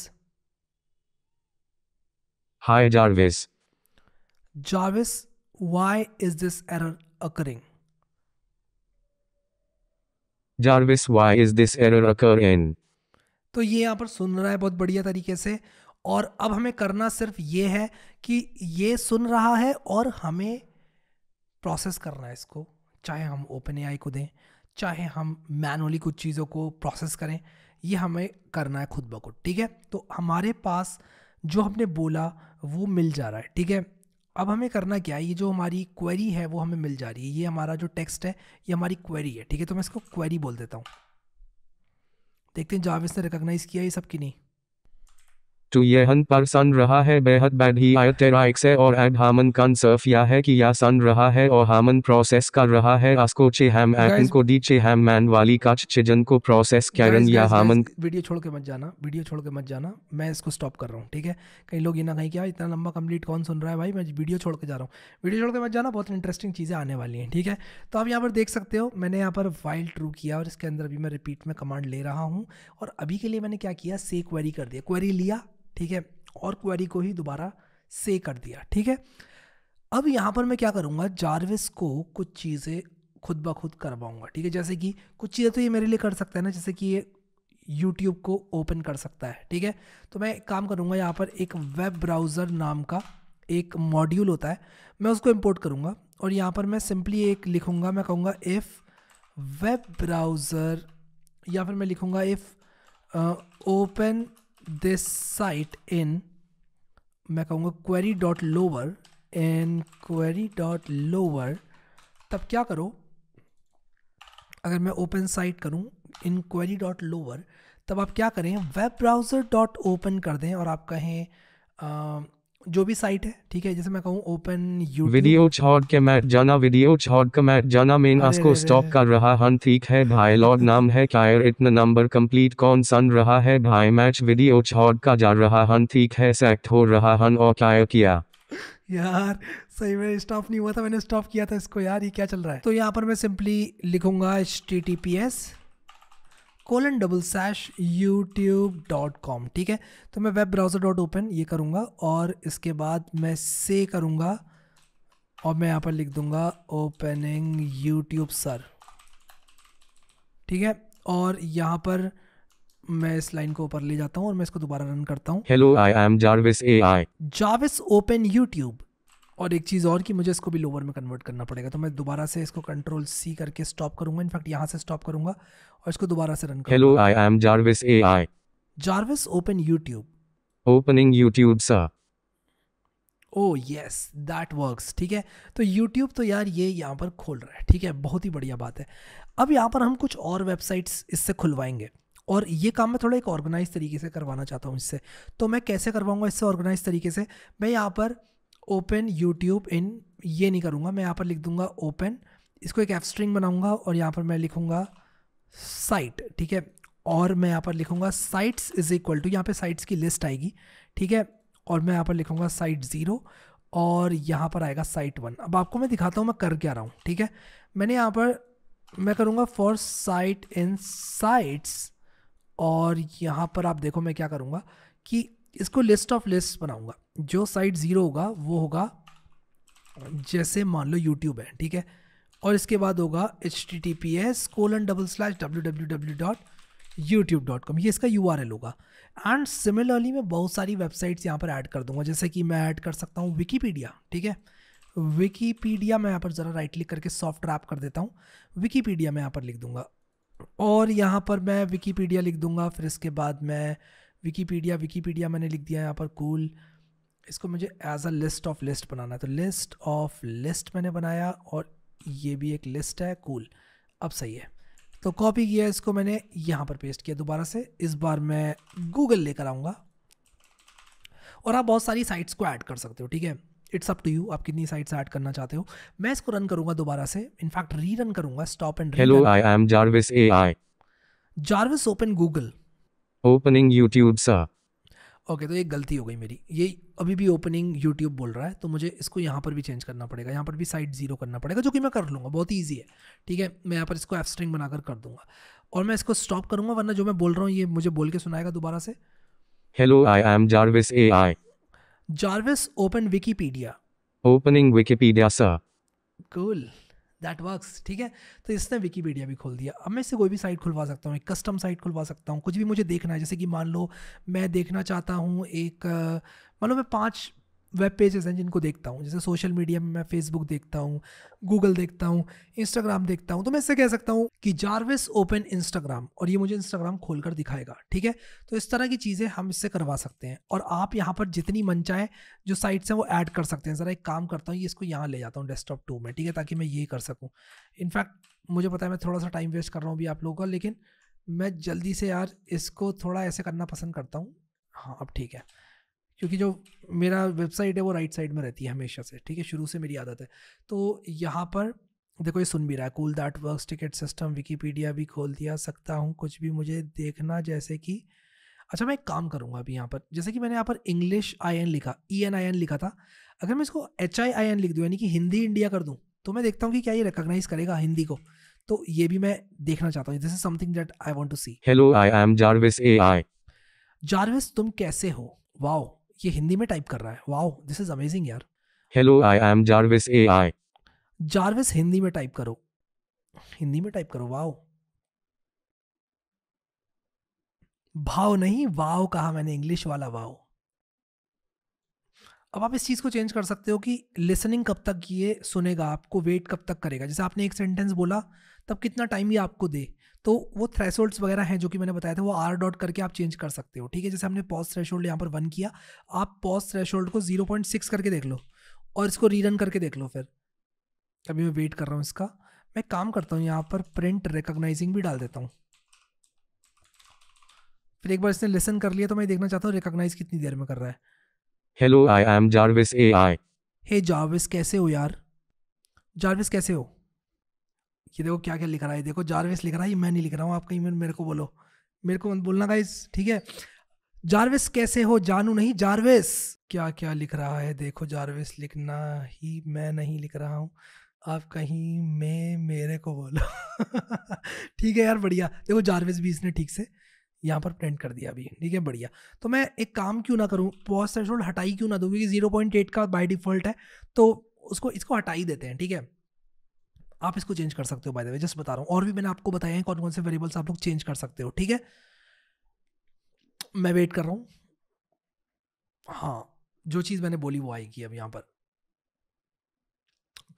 S2: Hi Jarvis.
S1: Jarvis, why is this error occurring?
S2: Jarvis, why is this error occurring?
S1: तो ये यहाँ पर सुन रहा है बहुत बढ़िया तरीके से और अब हमें करना सिर्फ ये है कि ये सुन रहा है और हमें प्रोसेस करना है इसको चाहे हम ओपन ए को दें चाहे हम मैनुअली कुछ चीज़ों को प्रोसेस करें ये हमें करना है खुद ब खुद ठीक है तो हमारे पास जो हमने बोला वो मिल जा रहा है ठीक है अब हमें करना क्या है ये जो हमारी क्वेरी है वो हमें मिल जा रही है ये हमारा जो टेक्स्ट है ये हमारी क्वेरी है ठीक है तो मैं इसको क्वेरी बोल देता हूँ देखते हैं जावेस ने रिकोगनाइज किया ये सब कि नहीं
S2: टू येहन पर सन रहा है बेहद बैड ही आयटेराइक है और एड हामन कन सर्फ या है कि या सन रहा है और हामन प्रोसेस कर रहा है आसको चे हैम एपन को डी चे हैम मैन वाली काच जन को प्रोसेस कैरन या हामन
S1: वीडियो छोड़ के मत जाना वीडियो छोड़ के मत जाना मैं इसको स्टॉप कर रहा हूँ ठीक है कई लोग ये ना कहीं क्या इतना लंबा कंप्लीट कौन सुन रहा है भाई मैं वीडियो छोड़ के जा रहा हूँ वीडियो छोड़ के मत जाना बहुत इंटरेस्टिंग चीज़ें आने वाली हैं ठीक है तो आप यहाँ पर देख सकते हो मैंने यहाँ पर फाइल ट्रू किया और इसके अंदर अभी मैं रिपीट में कमांड ले रहा हूँ और अभी के लिए मैंने क्या किया से क्वेरी कर दिया क्वेरी लिया ठीक है और क्वेरी को ही दोबारा से कर दिया ठीक है अब यहाँ पर मैं क्या करूँगा जारविस को कुछ चीज़ें खुद ब खुद करवाऊँगा ठीक है जैसे कि कुछ चीज़ें तो ये मेरे लिए कर सकता है ना जैसे कि ये यूट्यूब को ओपन कर सकता है ठीक है तो मैं काम करूँगा यहाँ पर एक वेब ब्राउज़र नाम का एक मॉड्यूल होता है मैं उसको इम्पोर्ट करूँगा और यहाँ पर मैं सिंपली एक लिखूँगा मैं कहूँगा इफ़ वेब ब्राउज़र या फिर मैं लिखूँगा if open this site in मैं कहूँगा query dot lower in query dot lower तब क्या करो अगर मैं ओपन साइट करूँ इन query डॉट lower तब आप क्या करें वेब ब्राउज़र डॉट ओपन कर दें और आप कहें जो भी साइट है ठीक है जैसे मैं कहूँ ओपन वीडियो
S2: छोड़ के मैं जाना वीडियो छोड़ के मैं जाना मेन आपको स्टॉप कर रहा हन ठीक है भाई लॉर्ड नाम है कायर इतना नंबर कंप्लीट कौन सन रहा है भाई मैच वीडियो छोड़ का जा रहा हन ठीक है सेक्ट हो रहा हन और कायर किया
S1: यार सही में स्टॉप नहीं हुआ था मैंने स्टॉप किया था इसको यार ये क्या चल रहा है तो यहाँ पर मैं सिंपली लिखूंगा H T T P S colon double सैश यूट्यूब डॉट कॉम ठीक है तो मैं वेब ब्राउज़र डॉट ओपन ये करूँगा और इसके बाद मैं से करूँगा और मैं यहाँ पर लिख दूँगा ओपनिंग यूट्यूब सर ठीक है और यहाँ पर मैं इस लाइन को ऊपर ले जाता हूँ और मैं इसको दोबारा रन करता हूँ hello
S2: I am Jarvis A I
S1: Jarvis open YouTube और एक चीज़ और कि मुझे इसको भी लोअर में कन्वर्ट करना पड़ेगा तो मैं दोबारा से इसको कंट्रोल सी करके स्टॉप करूंगा इनफैक्ट यहाँ से स्टॉप करूंगा और इसको दोबारा से run
S2: hello I am Jarvis A I
S1: Jarvis open
S2: YouTube opening YouTube sir
S1: oh yes that works ठीक है तो यूट्यूब तो यार ये यहाँ पर खोल रहा है ठीक है बहुत ही बढ़िया बात है अब यहाँ पर हम कुछ और वेबसाइट्स इससे खुलवाएंगे और ये काम मैं थोड़ा एक ऑर्गेनाइज तरीके से करवाना चाहता हूँ इससे तो मैं कैसे करवाऊँगा इससे ऑर्गेनाइज तरीके से मैं यहाँ पर ओपन यूट्यूब इन ये नहीं करूँगा मैं यहाँ पर लिख दूँगा ओपन इसको एक एफ स्ट्रिंग बनाऊँगा और यहाँ पर मैं लिखूँगा साइट ठीक है और मैं यहाँ पर लिखूँगा साइट्स इज इक्वल टू यहाँ पे साइट्स की लिस्ट आएगी ठीक है और मैं यहाँ पर लिखूँगा साइट ज़ीरो और यहाँ पर आएगा साइट वन अब आपको मैं दिखाता हूँ मैं कर क्या रहा हूँ ठीक है मैंने यहाँ पर मैं करूँगा फॉर साइट इन साइट्स और यहाँ पर आप देखो मैं क्या करूँगा कि इसको लिस्ट ऑफ लिस्ट बनाऊँगा जो साइड ज़ीरो होगा वो होगा जैसे मान लो यूट्यूब है ठीक है और इसके बाद होगा H T T P S colon double slash W W W dot YouTube dot com ये इसका यू आर एल होगा एंड सिमिलरली मैं बहुत सारी वेबसाइट्स यहाँ पर ऐड कर दूंगा जैसे कि मैं ऐड कर सकता हूँ विकीपीडिया ठीक है विकीपीडिया मैं यहाँ पर ज़रा राइट क्लिक करके सॉफ्ट रैप कर देता हूँ विकीपीडिया मैं यहाँ पर लिख दूंगा और यहाँ पर मैं विकीपीडिया लिख दूंगा फिर इसके बाद मैं विकीपीडिया विकीपीडिया मैंने लिख दिया यहाँ पर कूल cool, इसको मुझे as a list of list बनाना है तो लिस्ट ऑफ लिस्ट मैंने बनाया और ये भी एक लिस्ट है कूल cool. अब सही है तो कॉपी किया इसको मैंने यहाँ पर पेस्ट किया दोबारा से इस बार मैं गूगल लेकर आऊँगा और आप बहुत सारी साइट्स को ऐड कर सकते हो ठीक है इट्स अप टू यू आप कितनी साइट्स ऐड करना चाहते हो मैं इसको रन करूंगा दोबारा से इनफैक्ट री रन करूंगा stop and hello I
S2: am Jarvis AI
S1: Jarvis open Google
S2: opening YouTube sir
S1: okay तो एक गलती हो गई मेरी ये अभी भी ओपनिंग यूट्यूब बोल रहा है तो मुझे इसको यहाँ पर भी चेंज करना पड़ेगा यहाँ पर भी साइड जीरो करना पड़ेगा जो कि मैं कर लूँगा बहुत ही ईजी है ठीक है मैं यहाँ पर इसको एफ स्ट्रिंग बनाकर कर दूंगा और मैं इसको स्टॉप करूँगा वरना जो मैं बोल रहा हूँ ये मुझे बोल के सुनाएगा दोबारा से
S2: hello I am Jarvis A I
S1: Jarvis open Wikipedia
S2: opening Wikipedia sir
S1: cool that works ठीक है तो इसने विकीपीडिया भी खोल दिया अब मैं इससे कोई भी साइट खुलवा सकता हूँ एक कस्टम साइट खुलवा सकता हूँ कुछ भी मुझे देखना है जैसे कि मान लो मैं देखना चाहता हूँ एक मान लो मैं पाँच वेब पेजेस हैं जिनको देखता हूँ जैसे सोशल मीडिया में मैं फेसबुक देखता हूँ गूगल देखता हूँ इंस्टाग्राम देखता हूँ तो मैं इससे कह सकता हूँ कि जारविस ओपन इंस्टाग्राम और ये मुझे इंस्टाग्राम खोल कर दिखाएगा ठीक है तो इस तरह की चीज़ें हम इससे करवा सकते हैं और आप यहाँ पर जितनी मन जो साइट्स हैं वो ऐड कर सकते हैं ज़रा एक काम करता हूँ ये इसको यहाँ ले जाता हूँ डेस्कटॉप टू में ठीक है ताकि मैं ये कर सकूँ इनफैक्ट मुझे पता है मैं थोड़ा सा टाइम वेस्ट कर रहा हूँ अभी आप लोगों का लेकिन मैं जल्दी से यार इसको थोड़ा ऐसे करना पसंद करता हूँ हाँ अब ठीक है क्योंकि जो मेरा वेबसाइट है वो राइट साइड में रहती है हमेशा से ठीक है शुरू से मेरी आदत है तो यहाँ पर देखो ये सुन भी रहा है cool that work ticket system Wikipedia भी खोल दिया सकता हूँ कुछ भी मुझे देखना जैसे कि अच्छा मैं एक काम करूँगा अभी यहाँ पर जैसे कि मैंने यहाँ पर इंग्लिश आई एन लिखा ई एन आई एन लिखा था अगर मैं इसको एच आई आई एन लिख दूँ यानी कि हिंदी इंडिया कर दूँ तो मैं देखता हूँ कि क्या ये रिकोगनाइज करेगा हिंदी को तो ये भी मैं देखना चाहता हूँ this is something that I want to see
S2: hello I am Jarvis A I
S1: Jarvis तुम कैसे हो वाओ ये हिंदी में टाइप कर रहा है वाओ दिस इज अमेजिंग यार
S2: hello I am Jarvis A I
S1: Jarvis Hindi में टाइप करो हिंदी में टाइप करो वाओ भाव नहीं वाओ कहा मैंने इंग्लिश वाला वाओ अब आप इस चीज़ को चेंज कर सकते हो कि लिसनिंग कब तक ये सुनेगा आपको वेट कब तक करेगा जैसे आपने एक सेंटेंस बोला तब कितना टाइम ये आपको दे तो वो थ्रेशोल्ड्स वगैरह हैं जो कि मैंने बताया था वो आर डॉट करके आप चेंज कर सकते हो ठीक है जैसे हमने पॉज थ्रेशोल्ड यहाँ पर वन किया आप पॉज होल्ड को जीरो पॉइंट सिक्स करके देख लो और इसको रीरन करके देख लो फिर अभी मैं वेट कर रहा हूँ इसका मैं काम करता हूँ यहाँ पर प्रिंट रिकोगनाइजिंग भी डाल देता हूँ फिर एक बार इसने लेसन कर लिया तो मैं देखना चाहता हूँ रिकोगनाइज कितनी देर में कर रहा है
S2: hello I am Jarvis A I
S1: hey Jarvis कैसे हो यार जारविस कैसे हो ये देखो क्या क्या लिख रहा है देखो जारवेस लिख रहा है ये मैं नहीं लिख रहा हूँ आप कहीं मेरे को बोलो मेरे को मत बोलना गाइस ठीक है जारवेस कैसे हो जानू नहीं जारवेस क्या क्या लिख रहा है देखो जारवेस लिखना ही मैं नहीं लिख रहा हूँ आप कहीं मैं मेरे को बोलो [LAUGHS] ठीक है यार बढ़िया देखो जारवेस भी इसने ठीक से यहाँ पर प्रिंट कर दिया अभी ठीक है बढ़िया तो मैं एक काम क्यों ना करूँ पॉज थ्रेशोल्ड हटाई क्यों ना दूँ क्योंकि जीरो पॉइंट एट का बाई डिफ़ॉल्ट है तो उसको इसको हटा ही देते हैं ठीक है आप इसको चेंज कर सकते हो बाय द वे जस्ट बता रहा हूँ और भी मैंने आपको बताया है कौन कौन से वेरिएबल्स आप लोग चेंज कर सकते हो ठीक है मैं वेट कर रहा हूँ हाँ जो चीज़ मैंने बोली वो आएगी अब यहाँ पर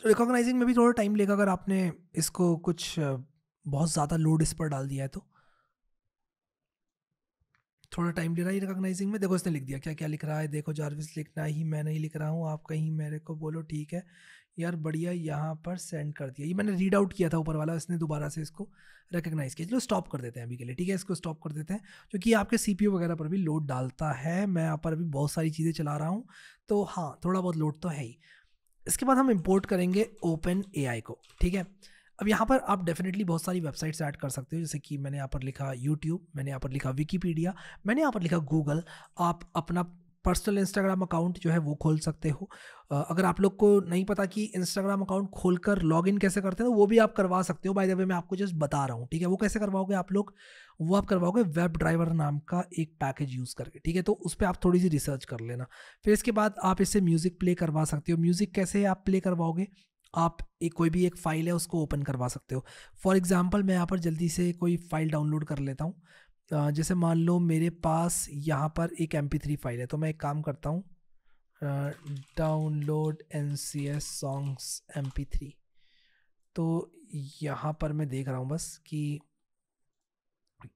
S1: तो रिकॉग्नाइजिंग में भी थोड़ा टाइम लेगा अगर आपने इसको कुछ बहुत ज़्यादा लोड इस पर डाल दिया है तो थोड़ा टाइम ले रहा है रिकॉग्नाइजिंग में देखो इसने लिख दिया क्या क्या लिख रहा है देखो जारविस लिखना ही मैं नहीं लिख रहा हूँ आप कहीं मेरे को बोलो ठीक है यार बढ़िया यहाँ पर सेंड कर दिया ये मैंने रीड आउट किया था ऊपर वाला इसने दोबारा से इसको रिकग्नाइज़ किया चलो स्टॉप कर देते हैं अभी के लिए ठीक है इसको स्टॉप कर देते हैं क्योंकि आपके सी वगैरह पर भी लोड डालता है मैं यहाँ पर अभी बहुत सारी चीज़ें चला रहा हूँ तो हाँ थोड़ा बहुत लोड तो है ही इसके बाद हम इम्पोर्ट करेंगे ओपन ए को ठीक है अब यहाँ पर आप डेफिनेटली बहुत सारी वेबसाइट्स ऐड कर सकते हो जैसे कि मैंने यहाँ पर लिखा यूट्यूब मैंने यहाँ पर लिखा विकीपीडिया मैंने यहाँ पर लिखा गूगल आप अपना पर्सनल इंस्टाग्राम अकाउंट जो है वो खोल सकते हो अगर आप लोग को नहीं पता कि इंस्टाग्राम अकाउंट खोलकर लॉगिन कैसे करते हैं तो वो भी आप करवा सकते हो बाय द वे मैं आपको जस्ट बता रहा हूँ ठीक है वो कैसे करवाओगे आप लोग वो आप करवाओगे वेब ड्राइवर नाम का एक पैकेज यूज़ करके ठीक है तो उस पर आप थोड़ी सी रिसर्च कर लेना फिर इसके बाद आप इससे म्यूज़िक प्ले करवा सकते हो म्यूज़िक कैसे आप प्ले करवाओगे आप एक कोई भी एक फ़ाइल है उसको ओपन करवा सकते हो फॉर एग्ज़ाम्पल मैं यहाँ पर जल्दी से कोई फ़ाइल डाउनलोड कर लेता हूँ जैसे मान लो मेरे पास यहाँ पर एक एम थ्री फाइल है तो मैं एक काम करता हूँ download N C S songs M P three तो यहाँ पर मैं देख रहा हूँ बस कि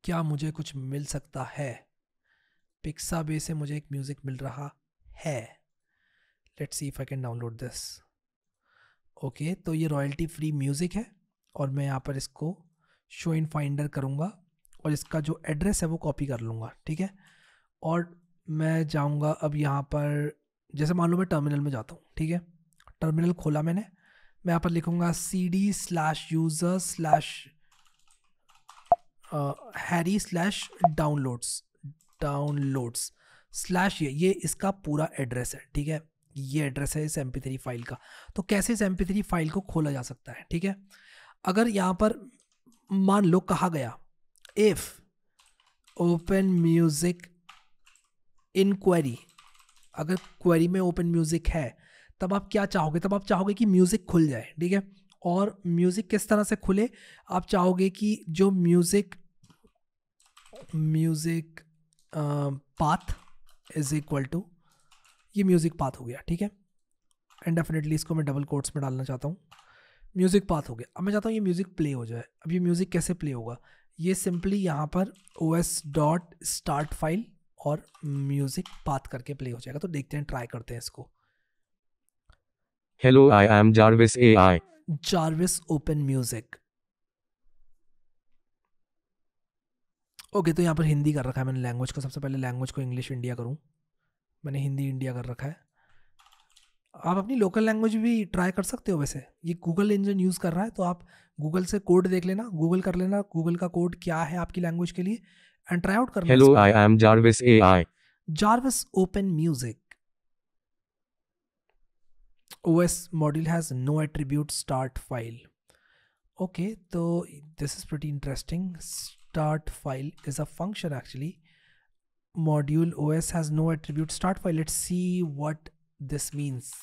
S1: क्या मुझे कुछ मिल सकता है पिक्सा बे से मुझे एक म्यूज़िक मिल रहा है let see if I can download this okay तो ये रॉयल्टी फ्री म्यूज़िक है और मैं यहाँ पर इसको शो इन फाइंडर करूँगा और इसका जो एड्रेस है वो कॉपी कर लूँगा ठीक है और मैं जाऊँगा अब यहाँ पर जैसे मान लो मैं टर्मिनल में जाता हूँ ठीक है टर्मिनल खोला मैंने मैं यहाँ पर लिखूँगा C D slash user slash Harry slash downloads downloads slash ये ये इसका पूरा एड्रेस है ठीक है ये एड्रेस है इस एम थ्री फाइल का तो कैसे इस एम थ्री फाइल को खोला जा सकता है ठीक है अगर यहाँ पर मान लो कहा गया if open music inquiry अगर क्वेरी में ओपन म्यूज़िक है तब आप क्या चाहोगे तब आप चाहोगे कि म्यूज़िक खुल जाए ठीक है और म्यूज़िक किस तरह से खुले आप चाहोगे कि जो music music path is equal to ये म्यूज़िक पाथ हो गया ठीक है एंड डेफिनेटली इसको मैं डबल कोर्ट्स में डालना चाहता हूँ म्यूज़िक पाथ हो गया अब मैं चाहता हूँ ये म्यूज़िक प्ले हो जाए अब ये म्यूज़िक कैसे प्ले होगा ये सिंपली यहाँ पर O S dot start file और म्यूजिक पाथ करके प्ले हो जाएगा तो देखते हैं ट्राई करते हैं इसको
S2: hello I am Jarvis A I
S1: Jarvis open music okay तो यहाँ पर हिंदी कर रखा है मैंने लैंग्वेज को सबसे पहले लैंग्वेज को इंग्लिश इंडिया करूँ मैंने हिंदी इंडिया कर रखा है आप अपनी लोकल लैंग्वेज भी ट्राई कर सकते हो वैसे ये गूगल इंजन यूज़ कर रहा है तो आप गूगल से कोड देख लेना गूगल कर लेना गूगल का कोड क्या है आपकी लैंग्वेज के लिए एंड ट्राई आउट कर hello open music OS module has no attribute start file okay तो this is pretty interesting start file is a function actually module O S has no attribute start file let's see what this means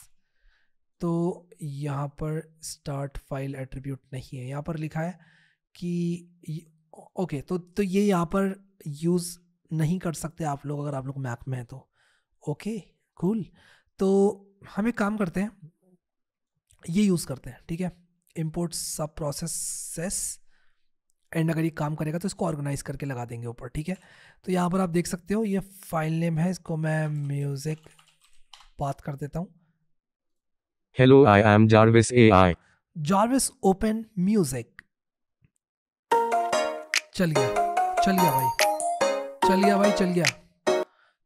S1: तो यहाँ पर start file attribute नहीं है यहाँ पर लिखा है कि ओके तो तो ये यहाँ पर यूज़ नहीं कर सकते आप लोग अगर आप लोग मैक में हैं तो ओके कूल तो हम एक काम करते हैं ये यूज़ करते हैं ठीक है इम्पोर्ट सब प्रोसेस एंड अगर ये काम करेगा तो इसको ऑर्गेनाइज करके लगा देंगे ऊपर ठीक है तो यहाँ पर आप देख सकते हो ये फाइल नेम है इसको मैं म्यूज़िक बात कर देता हूँ
S2: hello I am Jarvis A I
S1: Jarvis open music चल गया चल गया भाई चल गया भाई चल गया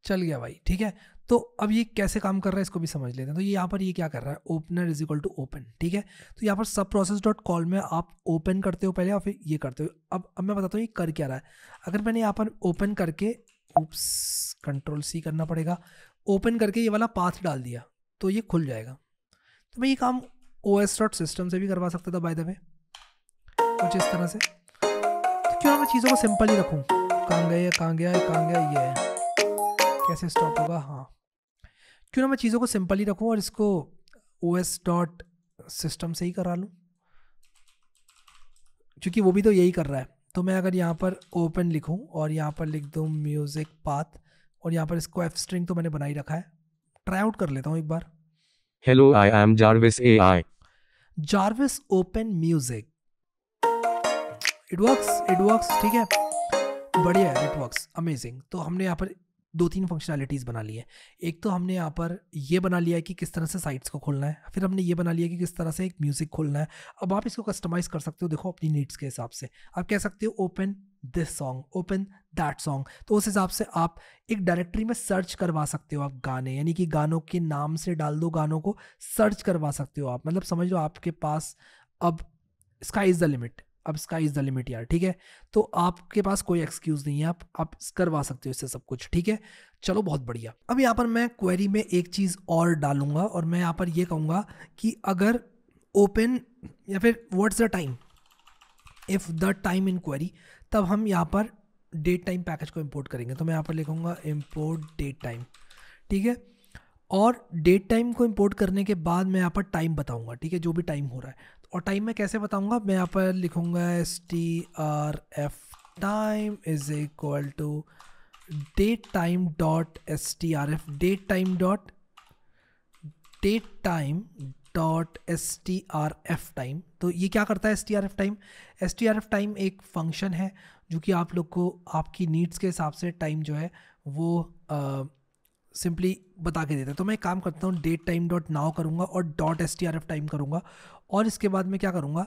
S1: चल गया भाई ठीक है तो अब ये कैसे काम कर रहा है इसको भी समझ लेते हैं तो ये यहाँ पर ये क्या कर रहा है opener is equal to open ठीक है तो यहाँ पर सब प्रोसेस डॉट कॉल में आप ओपन करते हो पहले और फिर ये करते हो अब अब मैं बताता हूँ ये कर क्या रहा है अगर मैंने यहाँ पर ओपन करके कंट्रोल सी करना पड़ेगा ओपन करके ये वाला पाथ डाल दिया तो ये खुल जाएगा तो मैं ये काम ओ एस डॉट सिस्टम से भी करवा सकता था बाय द वे कुछ इस तरह से तो क्यों मैं चीज़ों को सिंपल ही रखूँ कहाँ गया कहाँ गया कहाँ गया ये है कैसे स्टॉप होगा हाँ क्यों ना मैं चीज़ों को सिंपल ही रखूँ और इसको ओ एस डॉट सिस्टम से ही करा लूँ क्योंकि वो भी तो यही कर रहा है तो मैं अगर यहाँ पर ओपन लिखूँ और यहाँ पर लिख दूँ म्यूज़िक पाथ और यहाँ पर इसको एफ स्ट्रिंग तो मैंने बनाई रखा है ट्राई आउट कर लेता हूँ एक बार
S2: hello I am Jarvis A I
S1: Jarvis open music it works it works ठीक है बढ़िया है इट वर्क्स अमेजिंग तो हमने यहाँ पर दो तीन फंक्शनैलिटीज़ बना ली है एक तो हमने यहाँ पर ये बना लिया है कि किस तरह से साइट्स को खोलना है फिर हमने ये बना लिया कि किस तरह से एक म्यूज़िक खोलना है अब आप इसको कस्टमाइज़ कर सकते हो देखो अपनी नीड्स के हिसाब से आप कह सकते हो open this song open that song तो उस हिसाब से आप एक डायरेक्टरी में सर्च करवा सकते हो आप गाने यानी कि गानों के नाम से डाल दो गानों को सर्च करवा सकते हो आप मतलब समझ लो आपके पास अब स्काई इज़ द लिमिट अब स्काई इज़ द लिमिट यार ठीक है तो आपके पास कोई एक्सक्यूज़ नहीं है आप आप करवा सकते हो इससे सब कुछ ठीक है चलो बहुत बढ़िया अब यहाँ पर मैं क्वेरी में एक चीज़ और डालूंगा और मैं यहाँ पर ये कहूँगा कि अगर ओपन या फिर what's the time if the time in query तब हम यहाँ पर डेट टाइम पैकेज को इम्पोर्ट करेंगे तो मैं यहाँ पर लिखूँगा इम्पोर्ट डेट टाइम ठीक है और डेट टाइम को इम्पोर्ट करने के बाद मैं यहाँ पर टाइम बताऊँगा ठीक है जो भी टाइम हो रहा है और टाइम मैं कैसे बताऊंगा मैं यहाँ पर लिखूंगा S T R F time is equal to date time dot S T R F date time dot date time dot S T R F time तो ये क्या करता है S T R F time S T R F time एक function है जो कि आप लोग को आपकी नीड्स के हिसाब से टाइम जो है वो सिंपली बता के देता है तो मैं काम करता हूँ डेट टाइम डॉट नाव करूँगा और dot S T R F time करूँगा और इसके बाद मैं क्या करूँगा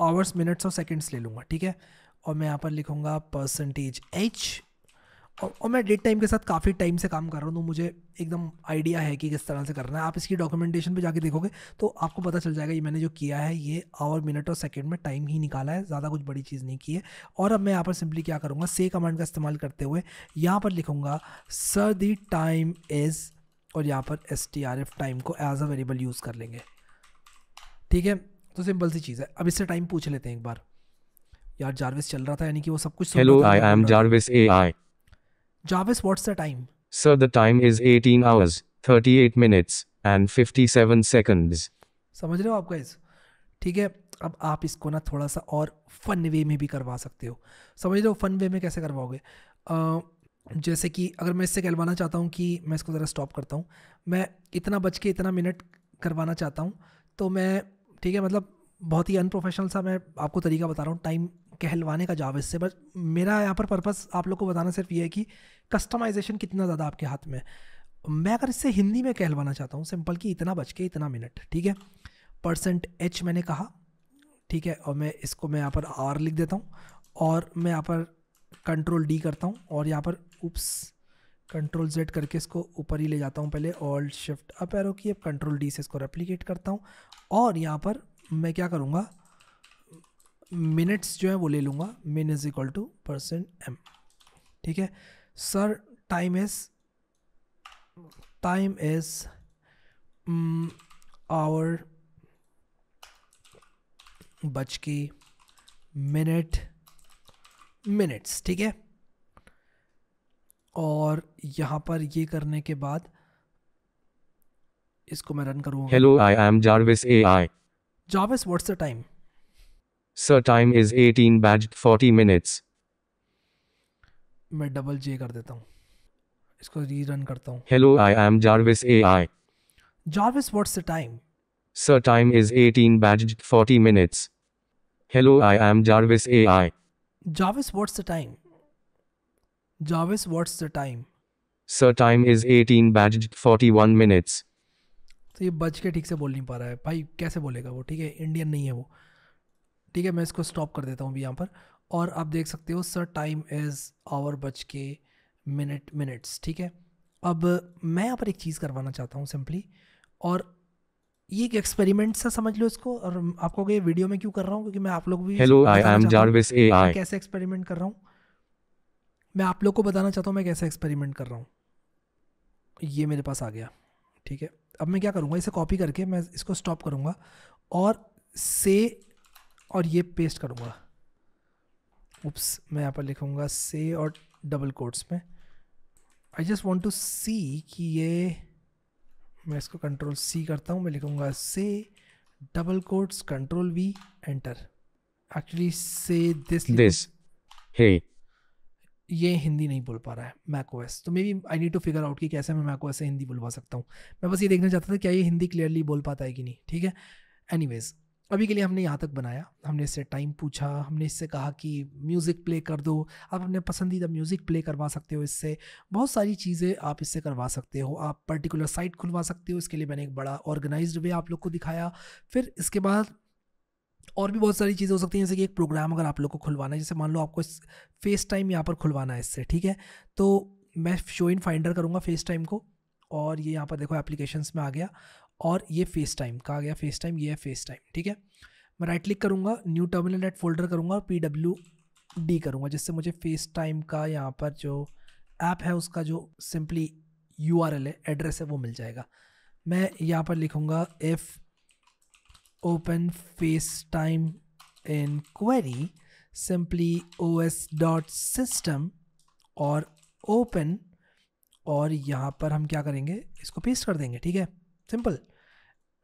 S1: आवर्स मिनट्स और सेकेंड्स ले लूँगा ठीक है और मैं यहाँ पर लिखूँगा परसेंटेज एच और, और मैं डेट टाइम के साथ काफ़ी टाइम से काम कर रहा हूँ तो मुझे एकदम आइडिया है कि किस तरह से करना है आप इसकी डॉक्यूमेंटेशन पे जाके देखोगे तो आपको पता चल जाएगा ये मैंने जो किया है ये आवर मिनट और सेकंड में टाइम ही निकाला है ज़्यादा कुछ बड़ी चीज़ नहीं की है और अब मैं यहाँ पर सिंपली क्या करूँगा से कमांड का इस्तेमाल करते हुए यहाँ पर लिखूँगा सर दी टाइम इज़ और यहाँ पर S T R F time को एज अ वेरेबल यूज़ कर लेंगे ठीक है तो सिंपल सी चीज़ है अब इससे टाइम पूछ लेते हैं एक बार यार जार्विस चल रहा था यानी कि वो सब कुछ hello I am
S2: Jarvis AI
S1: Jarvis what's the time
S2: sir the time is 18 hours 38 minutes and 57 seconds
S1: समझ रहे हो आप गाइस ठीक है अब आप इसको ना थोड़ा सा और फन वे में भी करवा सकते हो समझ रहे हो फन वे में कैसे करवाओगे जैसे कि अगर मैं इससे कहलवाना चाहता हूँ कि मैं इसको ज़रा स्टॉप करता हूँ मैं इतना बच के इतना मिनट करवाना चाहता हूँ तो मैं ठीक है मतलब बहुत ही अनप्रोफेशनल सा मैं आपको तरीका बता रहा हूँ टाइम कहलवाने का जावेद से बट मेरा यहाँ पर पर्पस आप लोग को बताना सिर्फ ये है कि कस्टमाइजेशन कितना ज़्यादा आपके हाथ में मैं अगर इससे हिंदी में कहलवाना चाहता हूँ सिंपल कि इतना बच के इतना मिनट ठीक है परसेंट एच मैंने कहा ठीक है और मैं इसको मैं यहाँ पर आर लिख देता हूँ और मैं यहाँ पर कंट्रोल डी करता हूँ और यहाँ पर उप्स कंट्रोल जेड करके इसको ऊपर ही ले जाता हूँ पहले ऑल्ट शिफ्ट अप एरो की अब कंट्रोल डी से इसको रेप्लीकेट करता हूँ और यहाँ पर मैं क्या करूँगा मिनट्स जो है वो ले लूँगा min is equal to percent M ठीक है sir time is time is hour बच के मिनट मिनट्स ठीक है और यहाँ पर ये करने के बाद इसको मैं रन करूंगा hello
S2: I am Jarvis AI
S1: Jarvis what's the time
S2: sir time is 18 बैज 40 मिनट्स
S1: मैं डबल जे कर देता हूँ इसको रीरन करता हूँ
S2: hello I am Jarvis AI
S1: Jarvis what's the time
S2: sir time is 18 बैज 40 minutes hello I am Jarvis AI
S1: Jarvis what's the time Jarvis, what's the time?
S2: Sir time is 18 badged 41 minutes.
S1: तो ये बच के ठीक से बोल नहीं पा रहा है भाई कैसे बोलेगा वो ठीक है इंडियन नहीं है वो ठीक है मैं इसको स्टॉप कर देता हूँ अभी यहाँ पर और आप देख सकते हो सर टाइम इज़ आवर बच के मिनट मिनट्स ठीक है अब मैं यहाँ पर एक चीज़ करवाना चाहता हूँ सिंपली और ये एक एक्सपेरिमेंट सा समझ लो इसको और आपको ये वीडियो में क्यों कर रहा हूँ क्योंकि मैं आप लोग भी I am Jarvis AI. मैं कैसे एक्सपेरिमेंट कर रहा हूँ मैं आप लोग को बताना चाहता हूँ मैं कैसे एक्सपेरिमेंट कर रहा हूँ ये मेरे पास आ गया ठीक है अब मैं क्या करूँगा इसे कॉपी करके मैं इसको स्टॉप करूँगा और से और ये पेस्ट करूँगा उप्स मैं यहाँ पर लिखूँगा से और डबल कोट्स में I just want to see कि ये मैं इसको कंट्रोल सी करता हूँ मैं लिखूँगा say double quotes control V enter actually say this this hey ये हिंदी नहीं बोल पा रहा है मैक ओएस तो maybe I need to figure out कि कैसे मैं मैक ओएस से हिंदी बुलवा सकता हूँ मैं बस ये देखना चाहता था क्या ये हिंदी क्लियरली बोल पाता है कि नहीं ठीक है एनी अभी के लिए हमने यहाँ तक बनाया हमने इससे टाइम पूछा हमने इससे कहा कि म्यूज़िक प्ले कर दो आप अपने पसंदीदा म्यूज़िक प्ले करवा सकते हो इससे बहुत सारी चीज़ें आप इससे करवा सकते हो आप पर्टिकुलर साइट खुलवा सकते हो इसके लिए मैंने एक बड़ा ऑर्गेनाइज्ड वे आप लोग को दिखाया फिर इसके बाद और भी बहुत सारी चीज़ें हो सकती हैं जैसे कि एक प्रोग्राम अगर आप लोग को खुलवाना है जैसे मान लो आपको फेस टाइम यहाँ पर खुलवाना है इससे ठीक है तो मैं शो इन फाइंडर करूँगा फेस टाइम को और ये यहाँ पर देखो एप्लीकेशंस में आ गया और ये फेस टाइम का आ गया फेस टाइम ये है फेस टाइम ठीक है मैं राइट क्लिक करूँगा न्यू टर्मिनल नेट फोल्डर करूँगा और पी डब्ल्यू डी करूँगा जिससे मुझे फेस टाइम का यहाँ पर जो ऐप है उसका जो सिंपली यू आर एल है एड्रेस है वो मिल जाएगा मैं यहाँ पर लिखूँगा if open FaceTime in query, simply os.system और open और यहाँ पर हम क्या करेंगे इसको पेस्ट कर देंगे ठीक है सिंपल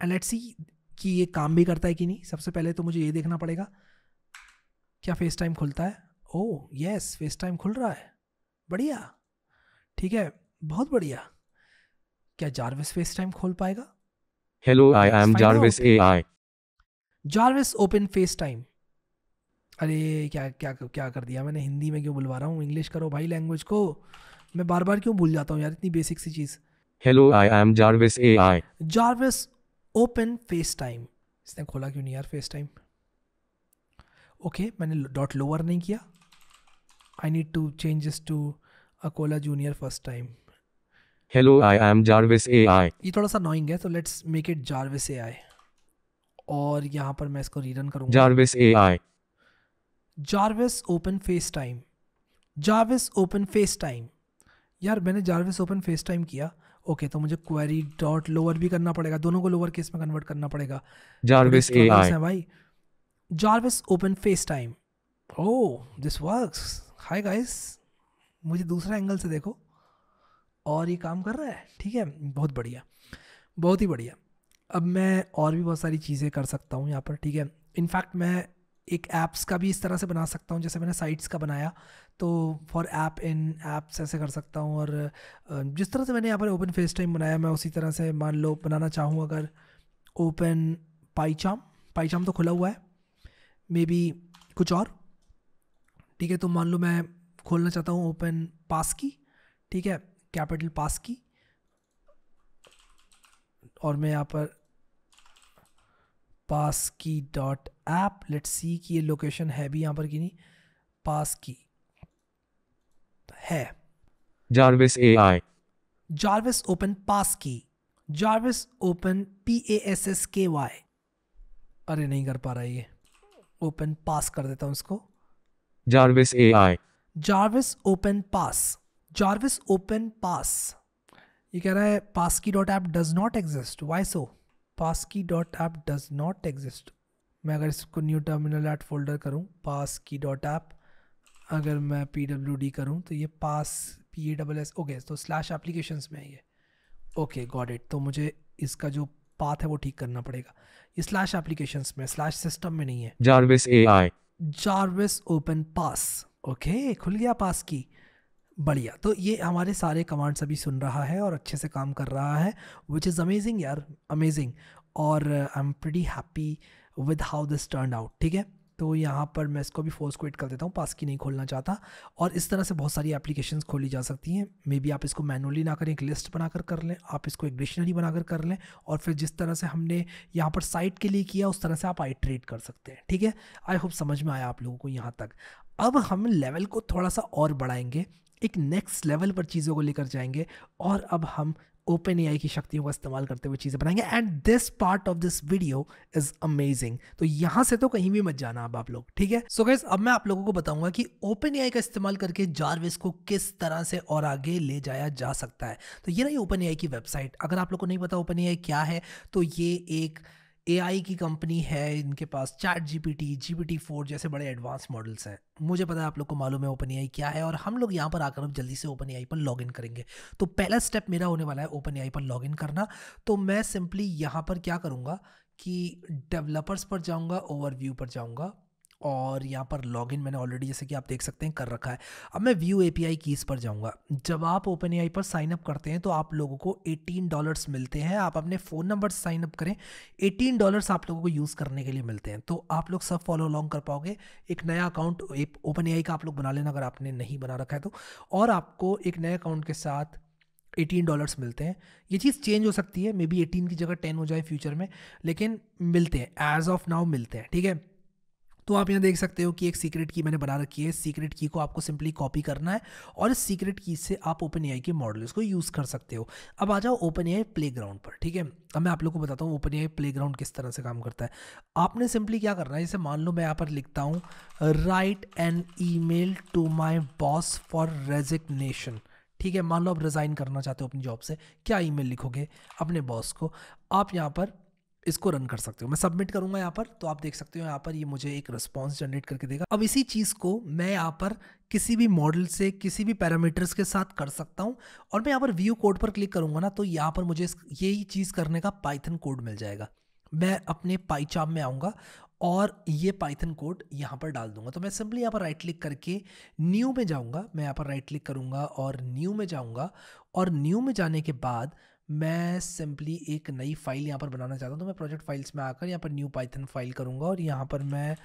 S1: एंड लेट्स सी कि ये काम भी करता है कि नहीं सबसे पहले तो मुझे ये देखना पड़ेगा क्या फेस टाइम खुलता है ओह यस फेस टाइम खुल रहा है बढ़िया ठीक है बहुत बढ़िया क्या जारविस फेस टाइम खोल पाएगा
S2: hello I am Jarvis AI I
S1: Jarvis open FaceTime अरे क्या क्या क्या कर दिया मैंने हिंदी में क्यों बुलवा रहा हूँ इंग्लिश करो भाई लैंग्वेज को मैं बार बार क्यों भूल जाता हूँ यार इतनी बेसिक सी चीज़
S2: hello I am Jarvis A I
S1: Jarvis open FaceTime इसने खोला क्यों नहीं यार फेस टाइम ओके मैंने डॉट लोअर नहीं किया I need to changes to अकोला जूनियर first time
S2: hello I am Jarvis A I
S1: ये थोड़ा सा नॉइंग है तो let's make it Jarvis A I और यहाँ पर मैं इसको रीरन करूँगा
S2: Jarvis A I
S1: Jarvis open face time Jarvis open FaceTime यार मैंने जारविस ओपन फेस टाइम किया ओके तो मुझे क्वेरी डॉट लोअर भी करना पड़ेगा दोनों को लोअर केस में कन्वर्ट करना पड़ेगा जारविस ए आई है भाई Jarvis open FaceTime oh this works hi guys मुझे दूसरा एंगल से देखो और ये काम कर रहा है ठीक है बहुत बढ़िया बहुत ही बढ़िया अब मैं और भी बहुत सारी चीज़ें कर सकता हूँ यहाँ पर ठीक है इनफैक्ट मैं एक ऐप्स का भी इस तरह से बना सकता हूँ जैसे मैंने साइट्स का बनाया तो फॉर ऐप इन ऐप्स ऐसे कर सकता हूँ और जिस तरह से मैंने यहाँ पर ओपन फेस टाइम बनाया मैं उसी तरह से मान लो बनाना चाहूँ अगर ओपन पाईचाम पाईचाम तो खुला हुआ है मे बी कुछ और ठीक है तो मान लो मैं खोलना चाहता हूँ ओपन पास की ठीक है कैपिटल पास की और मैं यहाँ पर पास key dot app let see की ये लोकेशन है भी यहाँ पर कि नहीं पास की है
S2: Jarvis A I
S1: Jarvis open passkey Jarvis open P A S S K Y अरे नहीं कर पा रहा ये ओपन पास कर देता हूँ इसको
S2: Jarvis A I
S1: Jarvis open pass Jarvis open pass ये कह रहा है pass key dot app does not exist why so passkey dot app does not exist मैं अगर इसको न्यू टर्मिनल एट फोल्डर करूँ पास की डॉट ऐप अगर मैं पी डब्ल्यू डी करूँ तो ये pass P A double S okay तो स्लैश एप्लीकेशंस में है ये ओके गॉड इट तो मुझे इसका जो पाथ है वो ठीक करना पड़ेगा ये स्लैश एप्लीकेशन में स्लैश सिस्टम में नहीं है
S2: Jarvis A I
S1: Jarvis open pass okay खुल गया पास की बढ़िया तो ये हमारे सारे कमांड्स अभी सुन रहा है और अच्छे से काम कर रहा है विच इज़ अमेजिंग यार अमेजिंग और I am pretty happy with how this turn out ठीक है तो यहाँ पर मैं इसको भी फोर्स क्विट कर देता हूँ पास की नहीं खोलना चाहता और इस तरह से बहुत सारी एप्लीकेशंस खोली जा सकती हैं मे बी आप इसको मैनुअली ना करें एक लिस्ट बनाकर कर लें आप इसको एक डिक्शनरी बनाकर कर लें और फिर जिस तरह से हमने यहाँ पर साइट के लिए किया उस तरह से आप आइट्रेट कर सकते हैं ठीक है आई होप समझ में आया आप लोगों को यहाँ तक अब हम लेवल को थोड़ा सा और बढ़ाएंगे एक नेक्स्ट लेवल पर चीज़ों को लेकर जाएंगे और अब हम ओपन ए की शक्तियों का इस्तेमाल करते हुए चीज़ें बनाएंगे and this part of this video is amazing तो यहाँ से तो कहीं भी मत जाना अब आप लोग ठीक है सो so गैस अब मैं आप लोगों को बताऊंगा कि ओपन ए का इस्तेमाल करके जारविस को किस तरह से और आगे ले जाया जा सकता है तो ये रही ओपन ए की वेबसाइट अगर आप लोग को नहीं पता ओपन ए क्या है तो ये एक आई की कंपनी है इनके पास chat G G P T P T four जैसे बड़े एडवांस मॉडल्स हैं मुझे पता है आप लोग को मालूम है ओपन आई क्या है और हम लोग यहाँ पर आकर अब जल्दी से ओपन आई पर लॉग इन करेंगे तो पहला स्टेप मेरा होने वाला है ओपन आई पर लॉग इन करना तो मैं सिंपली यहाँ पर क्या करूँगा कि डेवलपर्स पर जाऊँगा ओवरव्यू पर जाऊँगा और यहाँ पर लॉगिन मैंने ऑलरेडी जैसे कि आप देख सकते हैं कर रखा है अब मैं व्यू ए पी कीज़ पर जाऊँगा जब आप ओपन ए पर साइन अप करते हैं तो आप लोगों को एटीन डॉलर्स मिलते हैं आप अपने फ़ोन नंबर से साइन अप करें एटीन डॉलर्स आप लोगों को यूज़ करने के लिए मिलते हैं तो आप लोग सब फॉलो अलॉन्ग कर पाओगे एक नया अकाउंट ओपन ए का आप लोग बना लेना अगर आपने नहीं बना रखा है तो और आपको एक नए अकाउंट के साथ एटीन डॉलर्स मिलते हैं ये चीज़ चेंज हो सकती है मे बी एटीन की जगह टेन हो जाए फ्यूचर में लेकिन मिलते हैं एज ऑफ नाउ मिलते हैं ठीक है तो आप यहाँ देख सकते हो कि एक सीक्रेट की मैंने बना रखी है सीक्रेट की को आपको सिंपली कॉपी करना है और इस सीक्रेट की से आप ओपन ए के मॉडल को यूज़ कर सकते हो अब आ जाओ ओपन ए प्ले पर ठीक है अब मैं आप लोग को बताता हूँ ओपन ए प्ले किस तरह से काम करता है आपने सिंपली क्या करना है जैसे मान लो मैं यहाँ पर लिखता हूँ write an email to my boss for resignation ठीक है मान लो आप रिज़ाइन करना चाहते हो अपनी जॉब से क्या ईमेल लिखोगे अपने बॉस को आप यहाँ पर इसको रन कर सकते हो मैं सबमिट करूंगा यहाँ पर तो आप देख सकते हो यहाँ पर ये मुझे एक रिस्पॉन्स जनरेट करके देगा अब इसी चीज़ को मैं यहाँ पर किसी भी मॉडल से किसी भी पैरामीटर्स के साथ कर सकता हूँ और मैं यहाँ पर व्यू कोड पर क्लिक करूँगा ना तो यहाँ पर मुझे यही चीज़ करने का पाइथन कोड मिल जाएगा मैं अपने पाईचाप में आऊँगा और ये पाइथन कोड यहाँ पर डाल दूंगा तो मैं सिंपली यहाँ पर राइट क्लिक करके न्यू में जाऊँगा मैं यहाँ पर राइट क्लिक करूँगा और न्यू में जाऊँगा और न्यू में जाने के बाद मैं सिंपली एक नई फाइल यहाँ पर बनाना चाहता हूँ तो मैं प्रोजेक्ट फाइल्स में आकर यहाँ पर न्यू पाइथन फाइल करूँगा और यहाँ पर मैं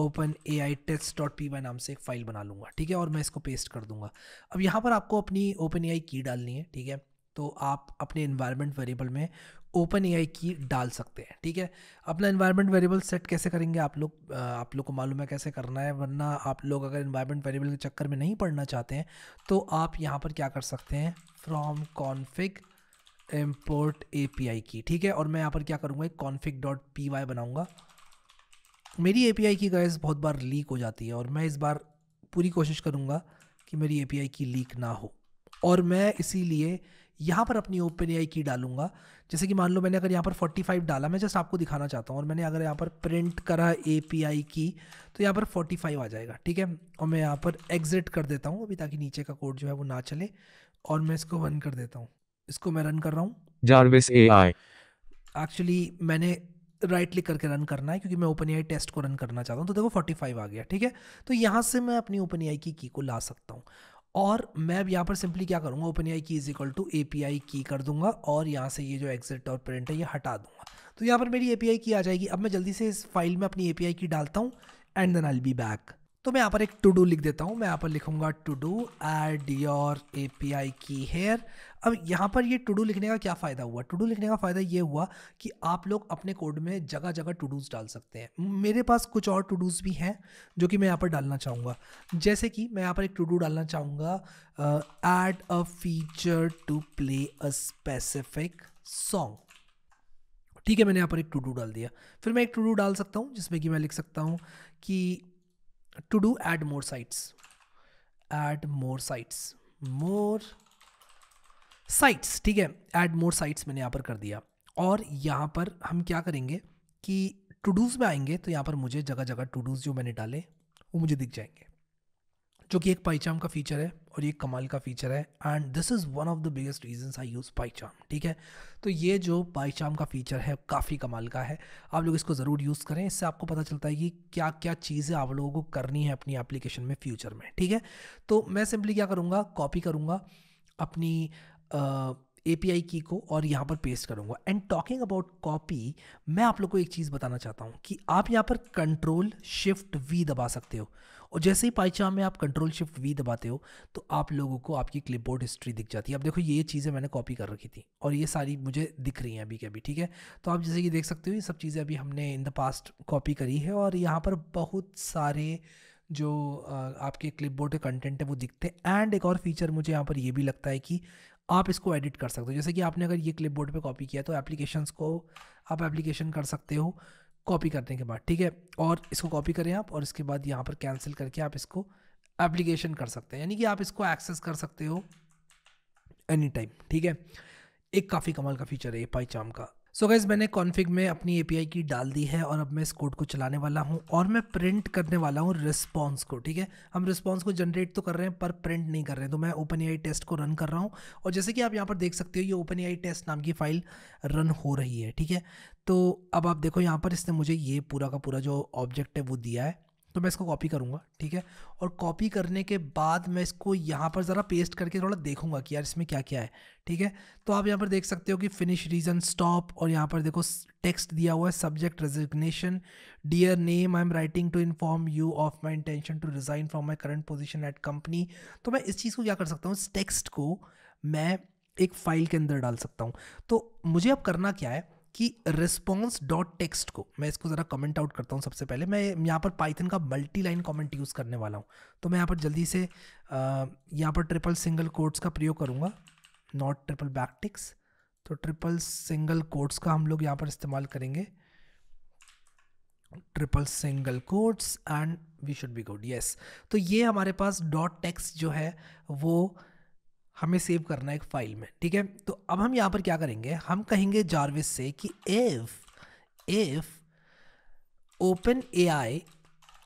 S1: open A I test dot P Y नाम से एक फ़ाइल बना लूँगा ठीक है और मैं इसको पेस्ट कर दूँगा अब यहाँ पर आपको अपनी ओपन ए आई की डालनी है ठीक है तो आप अपने इन्वायरमेंट वेरिएबल में ओपन ए आई की डाल सकते हैं ठीक है अपना इन्वायरमेंट वेरिएबल सेट कैसे करेंगे आप लोग आप लोग को मालूम है कैसे करना है वरना आप लोग अगर इन्वायरमेंट वेरिएबल के चक्कर में नहीं पढ़ना चाहते हैं तो आप यहाँ पर क्या कर सकते हैं फ्रॉम कॉन्फिग इम्पोर्ट ए की ठीक है और मैं यहाँ पर क्या करूँगा एक कॉन्फिक डॉट पी वाई बनाऊँगा मेरी ए की गैस बहुत बार लीक हो जाती है और मैं इस बार पूरी कोशिश करूँगा कि मेरी ए की लीक ना हो और मैं इसीलिए यहाँ पर अपनी ओपन ए की डालूंगा जैसे कि मान लो मैंने अगर यहाँ पर 45 डाला मैं जस्ट आपको दिखाना चाहता हूँ और मैंने अगर यहाँ पर प्रिंट करा ए की तो यहाँ पर 45 आ जाएगा ठीक है और मैं यहाँ पर एग्जिट कर देता हूँ अभी ताकि नीचे का कोड जो है वो ना चले और मैं इसको बंद कर देता हूँ इसको मैं रन कर रहा हूँ
S2: जारविस ए आई
S1: एक्चुअली मैंने राइट क्लिक करके रन करना है क्योंकि मैं ओपन आई टेस्ट को रन करना चाहता हूँ तो देखो फोर्टी फाइव आ गया ठीक है तो यहाँ से मैं अपनी ओपन आई की की को ला सकता हूँ और मैं अब यहाँ पर सिंपली क्या करूँगा open I key is equal to A P I key कर दूंगा और यहाँ से ये जो एग्जिट और प्रिंट है ये हटा दूंगा तो यहाँ पर मेरी ए पी आई की आ जाएगी अब मैं जल्दी से इस फाइल में अपनी ए पी आई की डालता हूँ and then I be back तो मैं यहाँ पर एक टू डू लिख देता हूँ मैं यहाँ पर लिखूंगा to do add your A P I key here अब यहाँ पर ये टू डू लिखने का क्या फ़ायदा हुआ टू डू लिखने का फ़ायदा ये हुआ कि आप लोग अपने कोड में जगह जगह टू डूज़ डाल सकते हैं मेरे पास कुछ और टू डूज़ भी हैं जो कि मैं यहाँ पर डालना चाहूँगा जैसे कि मैं यहाँ पर एक टू डू डालना चाहूँगा add a feature to play a specific song ठीक है मैंने यहाँ पर एक टू डू डाल दिया फिर मैं एक टू डू डाल सकता हूँ जिसमें कि मैं लिख सकता हूँ कि to do add more sites add more sites more sites ठीक है ऐड मोर साइट्स मैंने यहाँ पर कर दिया और यहाँ पर हम क्या करेंगे कि टू डूज़ में आएंगे तो यहाँ पर मुझे जगह जगह टू डूज़ जो मैंने डाले वो मुझे दिख जाएंगे जो कि एक पाईचाम का फीचर है और ये कमाल का फीचर है and this is one of the biggest reasons I use PyCharm ठीक है तो ये जो पाईचाम का फीचर है काफ़ी कमाल का है आप लोग इसको ज़रूर यूज़ करें इससे आपको पता चलता है कि क्या क्या चीज़ें आप लोगों को करनी है अपनी एप्लीकेशन में फ्यूचर में ठीक है तो मैं सिंपली क्या करूँगा कॉपी करूँगा अपनी ए पी आई की को और यहाँ पर पेस्ट करूँगा एंड टॉकिंग अबाउट कॉपी मैं आप लोग को एक चीज़ बताना चाहता हूँ कि आप यहाँ पर कंट्रोल शिफ्ट वी दबा सकते हो और जैसे ही पाईचाम में आप कंट्रोल शिफ्ट वी दबाते हो तो आप लोगों को आपकी क्लिपबोर्ड हिस्ट्री दिख जाती है अब देखो ये चीज़ें मैंने कॉपी कर रखी थी और ये सारी मुझे दिख रही हैं अभी के अभी ठीक है तो आप जैसे कि देख सकते हो ये सब चीज़ें अभी हमने इन द पास्ट कॉपी करी है और यहाँ पर बहुत सारे जो आपके क्लिपबोर्ड के कंटेंट है वो दिखते हैं एंड एक और फीचर मुझे यहाँ पर ये भी लगता है कि आप इसको एडिट कर सकते हो जैसे कि आपने अगर ये क्लिप बोर्ड पर कॉपी किया तो एप्लीकेशन को आप एप्लीकेशन कर सकते हो कॉपी करने के बाद ठीक है और इसको कॉपी करें आप और इसके बाद यहाँ पर कैंसिल करके आप इसको एप्लीकेशन कर सकते हैं यानी कि आप इसको एक्सेस कर सकते हो एनी टाइम ठीक है एक काफ़ी कमाल का फीचर है ये चाम का सो गैस मैंने कॉन्फ़िग में अपनी ए की डाल दी है और अब मैं इस कोड को चलाने वाला हूँ और मैं प्रिंट करने वाला हूँ रिस्पॉन्स को ठीक है हम रिस्पॉन्स को जनरेट तो कर रहे हैं पर प्रिंट नहीं कर रहे हैं तो मैं ओपन ए टेस्ट को रन कर रहा हूँ और जैसे कि आप यहाँ पर देख सकते हो ये ओपन ए टेस्ट नाम की फ़ाइल रन हो रही है ठीक है तो अब आप देखो यहाँ पर इसने मुझे ये पूरा का पूरा जो ऑब्जेक्ट है वो दिया है तो मैं इसको कॉपी करूँगा ठीक है और कॉपी करने के बाद मैं इसको यहाँ पर ज़रा पेस्ट करके थोड़ा देखूँगा कि यार इसमें क्या क्या है ठीक है तो आप यहाँ पर देख सकते हो कि फिनिश रीज़न स्टॉप और यहाँ पर देखो टेक्स्ट दिया हुआ है subject resignation dear name I am writing to inform you of my intention to resign from my current position at company तो मैं इस चीज़ को क्या कर सकता हूँ इस टेक्स्ट को मैं एक फ़ाइल के अंदर डाल सकता हूँ तो मुझे अब करना क्या है कि रिस्पॉन्स डॉट टेक्स्ट को मैं इसको ज़रा कमेंट आउट करता हूँ सबसे पहले मैं यहाँ पर पाइथन का मल्टी लाइन कॉमेंट यूज़ करने वाला हूँ तो मैं यहाँ पर जल्दी से यहाँ पर ट्रिपल सिंगल कोड्स का प्रयोग करूँगा नॉट ट्रिपल बैकटिक्स तो ट्रिपल सिंगल कोड्स का हम लोग यहाँ पर इस्तेमाल करेंगे triple single quotes and we should be good yes तो ये हमारे पास डॉट टेक्स्ट जो है वो हमें सेव करना है एक फाइल में ठीक है तो अब हम यहाँ पर क्या करेंगे हम कहेंगे जारविस से कि F F open A I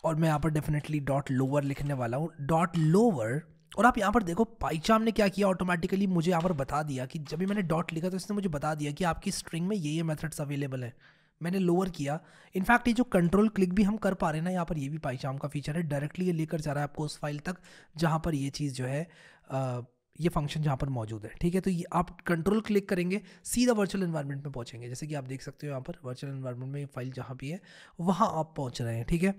S1: और मैं यहाँ पर डेफिनेटली डॉट लोअर लिखने वाला हूँ डॉट लोअर और आप यहाँ पर देखो पाईचाम ने क्या किया ऑटोमेटिकली मुझे यहाँ पर बता दिया कि जब भी मैंने डॉट लिखा तो इसने मुझे बता दिया कि आपकी स्ट्रिंग में ये ये मेथड्स अवेलेबल हैं मैंने लोअर किया इनफैक्ट ये जो कंट्रोल क्लिक भी हम कर पा रहे हैं ना यहाँ पर ये भी पाईचाम का फीचर है डायरेक्टली ये लेकर जा रहा है आपको उस फाइल तक जहाँ पर ये चीज़ जो है ये फंक्शन जहाँ पर मौजूद है ठीक है तो ये आप कंट्रोल क्लिक करेंगे सीधा वर्चुअल इन्वायरमेंट में पहुँचेंगे जैसे कि आप देख सकते हो यहाँ पर वर्चुअल इन्वायरमेंट में फाइल जहाँ भी है वहाँ आप पहुँच रहे हैं ठीक है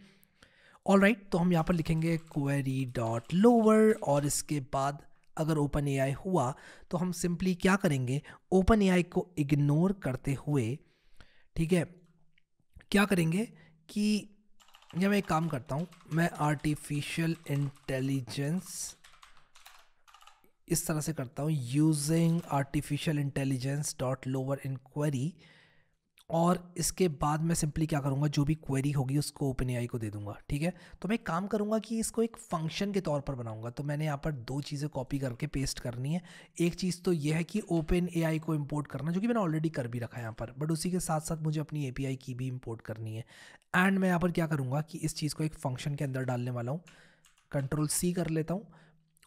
S1: ऑल राइट right, तो हम यहाँ पर लिखेंगे क्वेरी डॉट लोअर और इसके बाद अगर ओपन ए हुआ तो हम सिंपली क्या करेंगे ओपन ए को इग्नोर करते हुए ठीक है क्या करेंगे कि या मैं एक काम करता हूँ मैं आर्टिफिशियल इंटेलिजेंस इस तरह से करता हूँ using artificial intelligence dot lower inquiry और इसके बाद मैं सिंपली क्या करूँगा जो भी क्वेरी होगी उसको ओपन आई को दे दूँगा ठीक है तो मैं काम करूँगा कि इसको एक फंक्शन के तौर पर बनाऊँगा तो मैंने यहाँ पर दो चीज़ें कॉपी करके पेस्ट करनी है एक चीज़ तो यह है कि ओपन ए को इम्पोर्ट करना जो कि मैंने ऑलरेडी कर भी रखा है यहाँ पर बट उसी के साथ साथ मुझे अपनी ए की भी इम्पोर्ट करनी है एंड मैं यहाँ पर क्या करूँगा कि इस चीज़ को एक फंक्शन के अंदर डालने वाला हूँ कंट्रोल सी कर लेता हूँ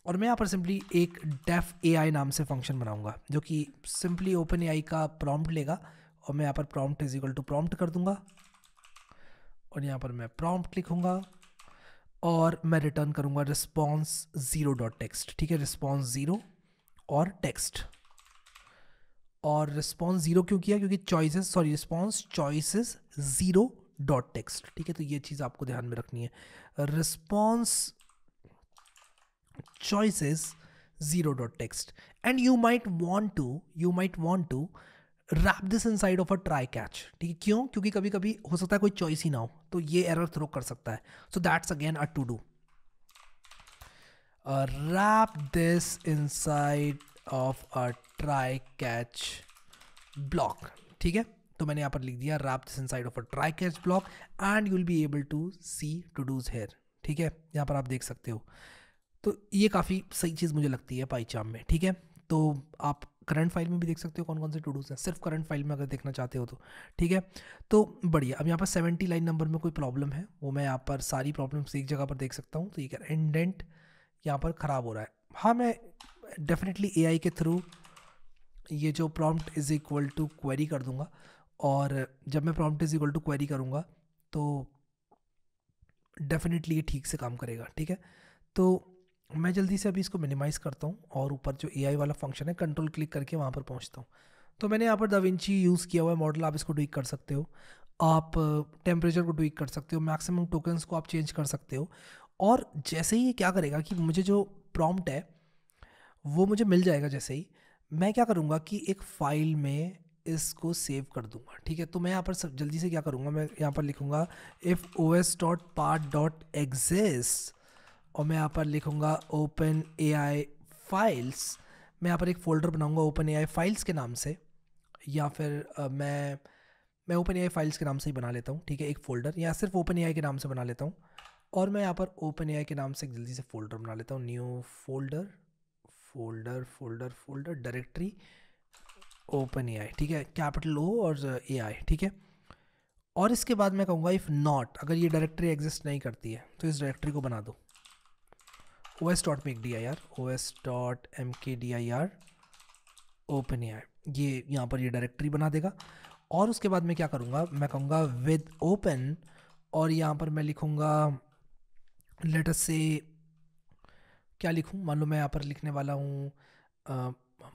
S1: और मैं यहाँ पर सिंपली एक डेफ ए नाम से फंक्शन बनाऊँगा जो कि सिंपली ओपन ए का प्रॉम्प्ट लेगा और मैं यहाँ पर prompt is equal to prompt कर दूँगा और यहाँ पर मैं प्रॉम्प्ट लिखूँगा और मैं रिटर्न करूँगा रिस्पॉन्स ज़ीरो डॉट टेक्स्ट ठीक है रिस्पॉन्स ज़ीरो और टेक्स्ट और रिस्पॉन्स ज़ीरो क्यों किया क्योंकि choices sorry response choices zero dot text ठीक है तो ये चीज़ आपको ध्यान में रखनी है response choice is 0.text and you might want to you might want to wrap this inside of a try catch ठीक है क्यों क्योंकि कभी कभी हो सकता है कोई चॉइस ही ना हो तो ये एरर थ्रो कर सकता है so that's again a to do wrap this inside of a try catch block ठीक है तो मैंने यहाँ पर लिख दिया wrap this inside of a try catch block and you will be able to see to dos here ठीक है यहाँ पर आप देख सकते हो तो ये काफ़ी सही चीज़ मुझे लगती है पाईचाम में ठीक है तो आप करंट फाइल में भी देख सकते हो कौन कौन से टू डूज हैं सिर्फ करंट फाइल में अगर देखना चाहते हो तो ठीक है तो बढ़िया अब यहाँ पर सेवेंटी लाइन नंबर में कोई प्रॉब्लम है वो मैं यहाँ पर सारी प्रॉब्लम्स एक जगह पर देख सकता हूँ तो ये कह इंडेंट यहाँ पर ख़राब हो रहा है हाँ मैं डेफिनेटली ए के थ्रू ये जो prompt is equal to query कर दूँगा और जब मैं prompt is equal to query करूँगा तो डेफिनेटली ये ठीक से काम करेगा ठीक है तो मैं जल्दी से अभी इसको मिनिमाइज़ करता हूँ और ऊपर जो ए वाला फंक्शन है कंट्रोल क्लिक करके वहाँ पर पहुँचता हूँ तो मैंने यहाँ पर दाविंची यूज़ किया हुआ है मॉडल आप इसको ट्विक कर सकते हो आप टेम्परेचर uh, को ट्विक कर सकते हो मैक्सिमम टोकन्स को आप चेंज कर सकते हो और जैसे ही ये क्या करेगा कि मुझे जो प्रॉम्प्ट है वो मुझे मिल जाएगा जैसे ही मैं क्या करूँगा कि एक फ़ाइल में इसको सेव कर दूँगा ठीक है तो मैं यहाँ पर सब जल्दी से क्या करूँगा मैं यहाँ पर लिखूँगा if O S dot path dot exist और मैं यहाँ पर लिखूँगा ओपन ए आई फाइल्स मैं यहाँ पर एक फ़ोल्डर बनाऊँगा ओपन ए आई फाइल्स के नाम से या फिर आ, मैं मैं ओपन ए आई फाइल्स के नाम से ही बना लेता हूँ ठीक है एक फ़ोल्डर या सिर्फ ओपन ए आई के नाम से बना लेता हूँ और मैं यहाँ पर ओपन ए आई के नाम से जल्दी से फ़ोल्डर बना लेता हूँ new folder folder folder folder directory open A I ठीक है कैपिटल ओ और ए आई ठीक है और इसके बाद मैं कहूँगा इफ़ नॉट अगर ये डायरेक्टरी एग्जिस्ट नहीं करती है तो इस डायरेक्टरी को बना दो OS dot make D I R O S dot M K D I R open A I ये यहाँ पर ये डायरेक्टरी बना देगा और उसके बाद मैं क्या करूँगा मैं कहूँगा विद ओपन और यहाँ पर मैं लिखूँगा लेटर से क्या लिखूँ मान लो मैं यहाँ पर लिखने वाला हूँ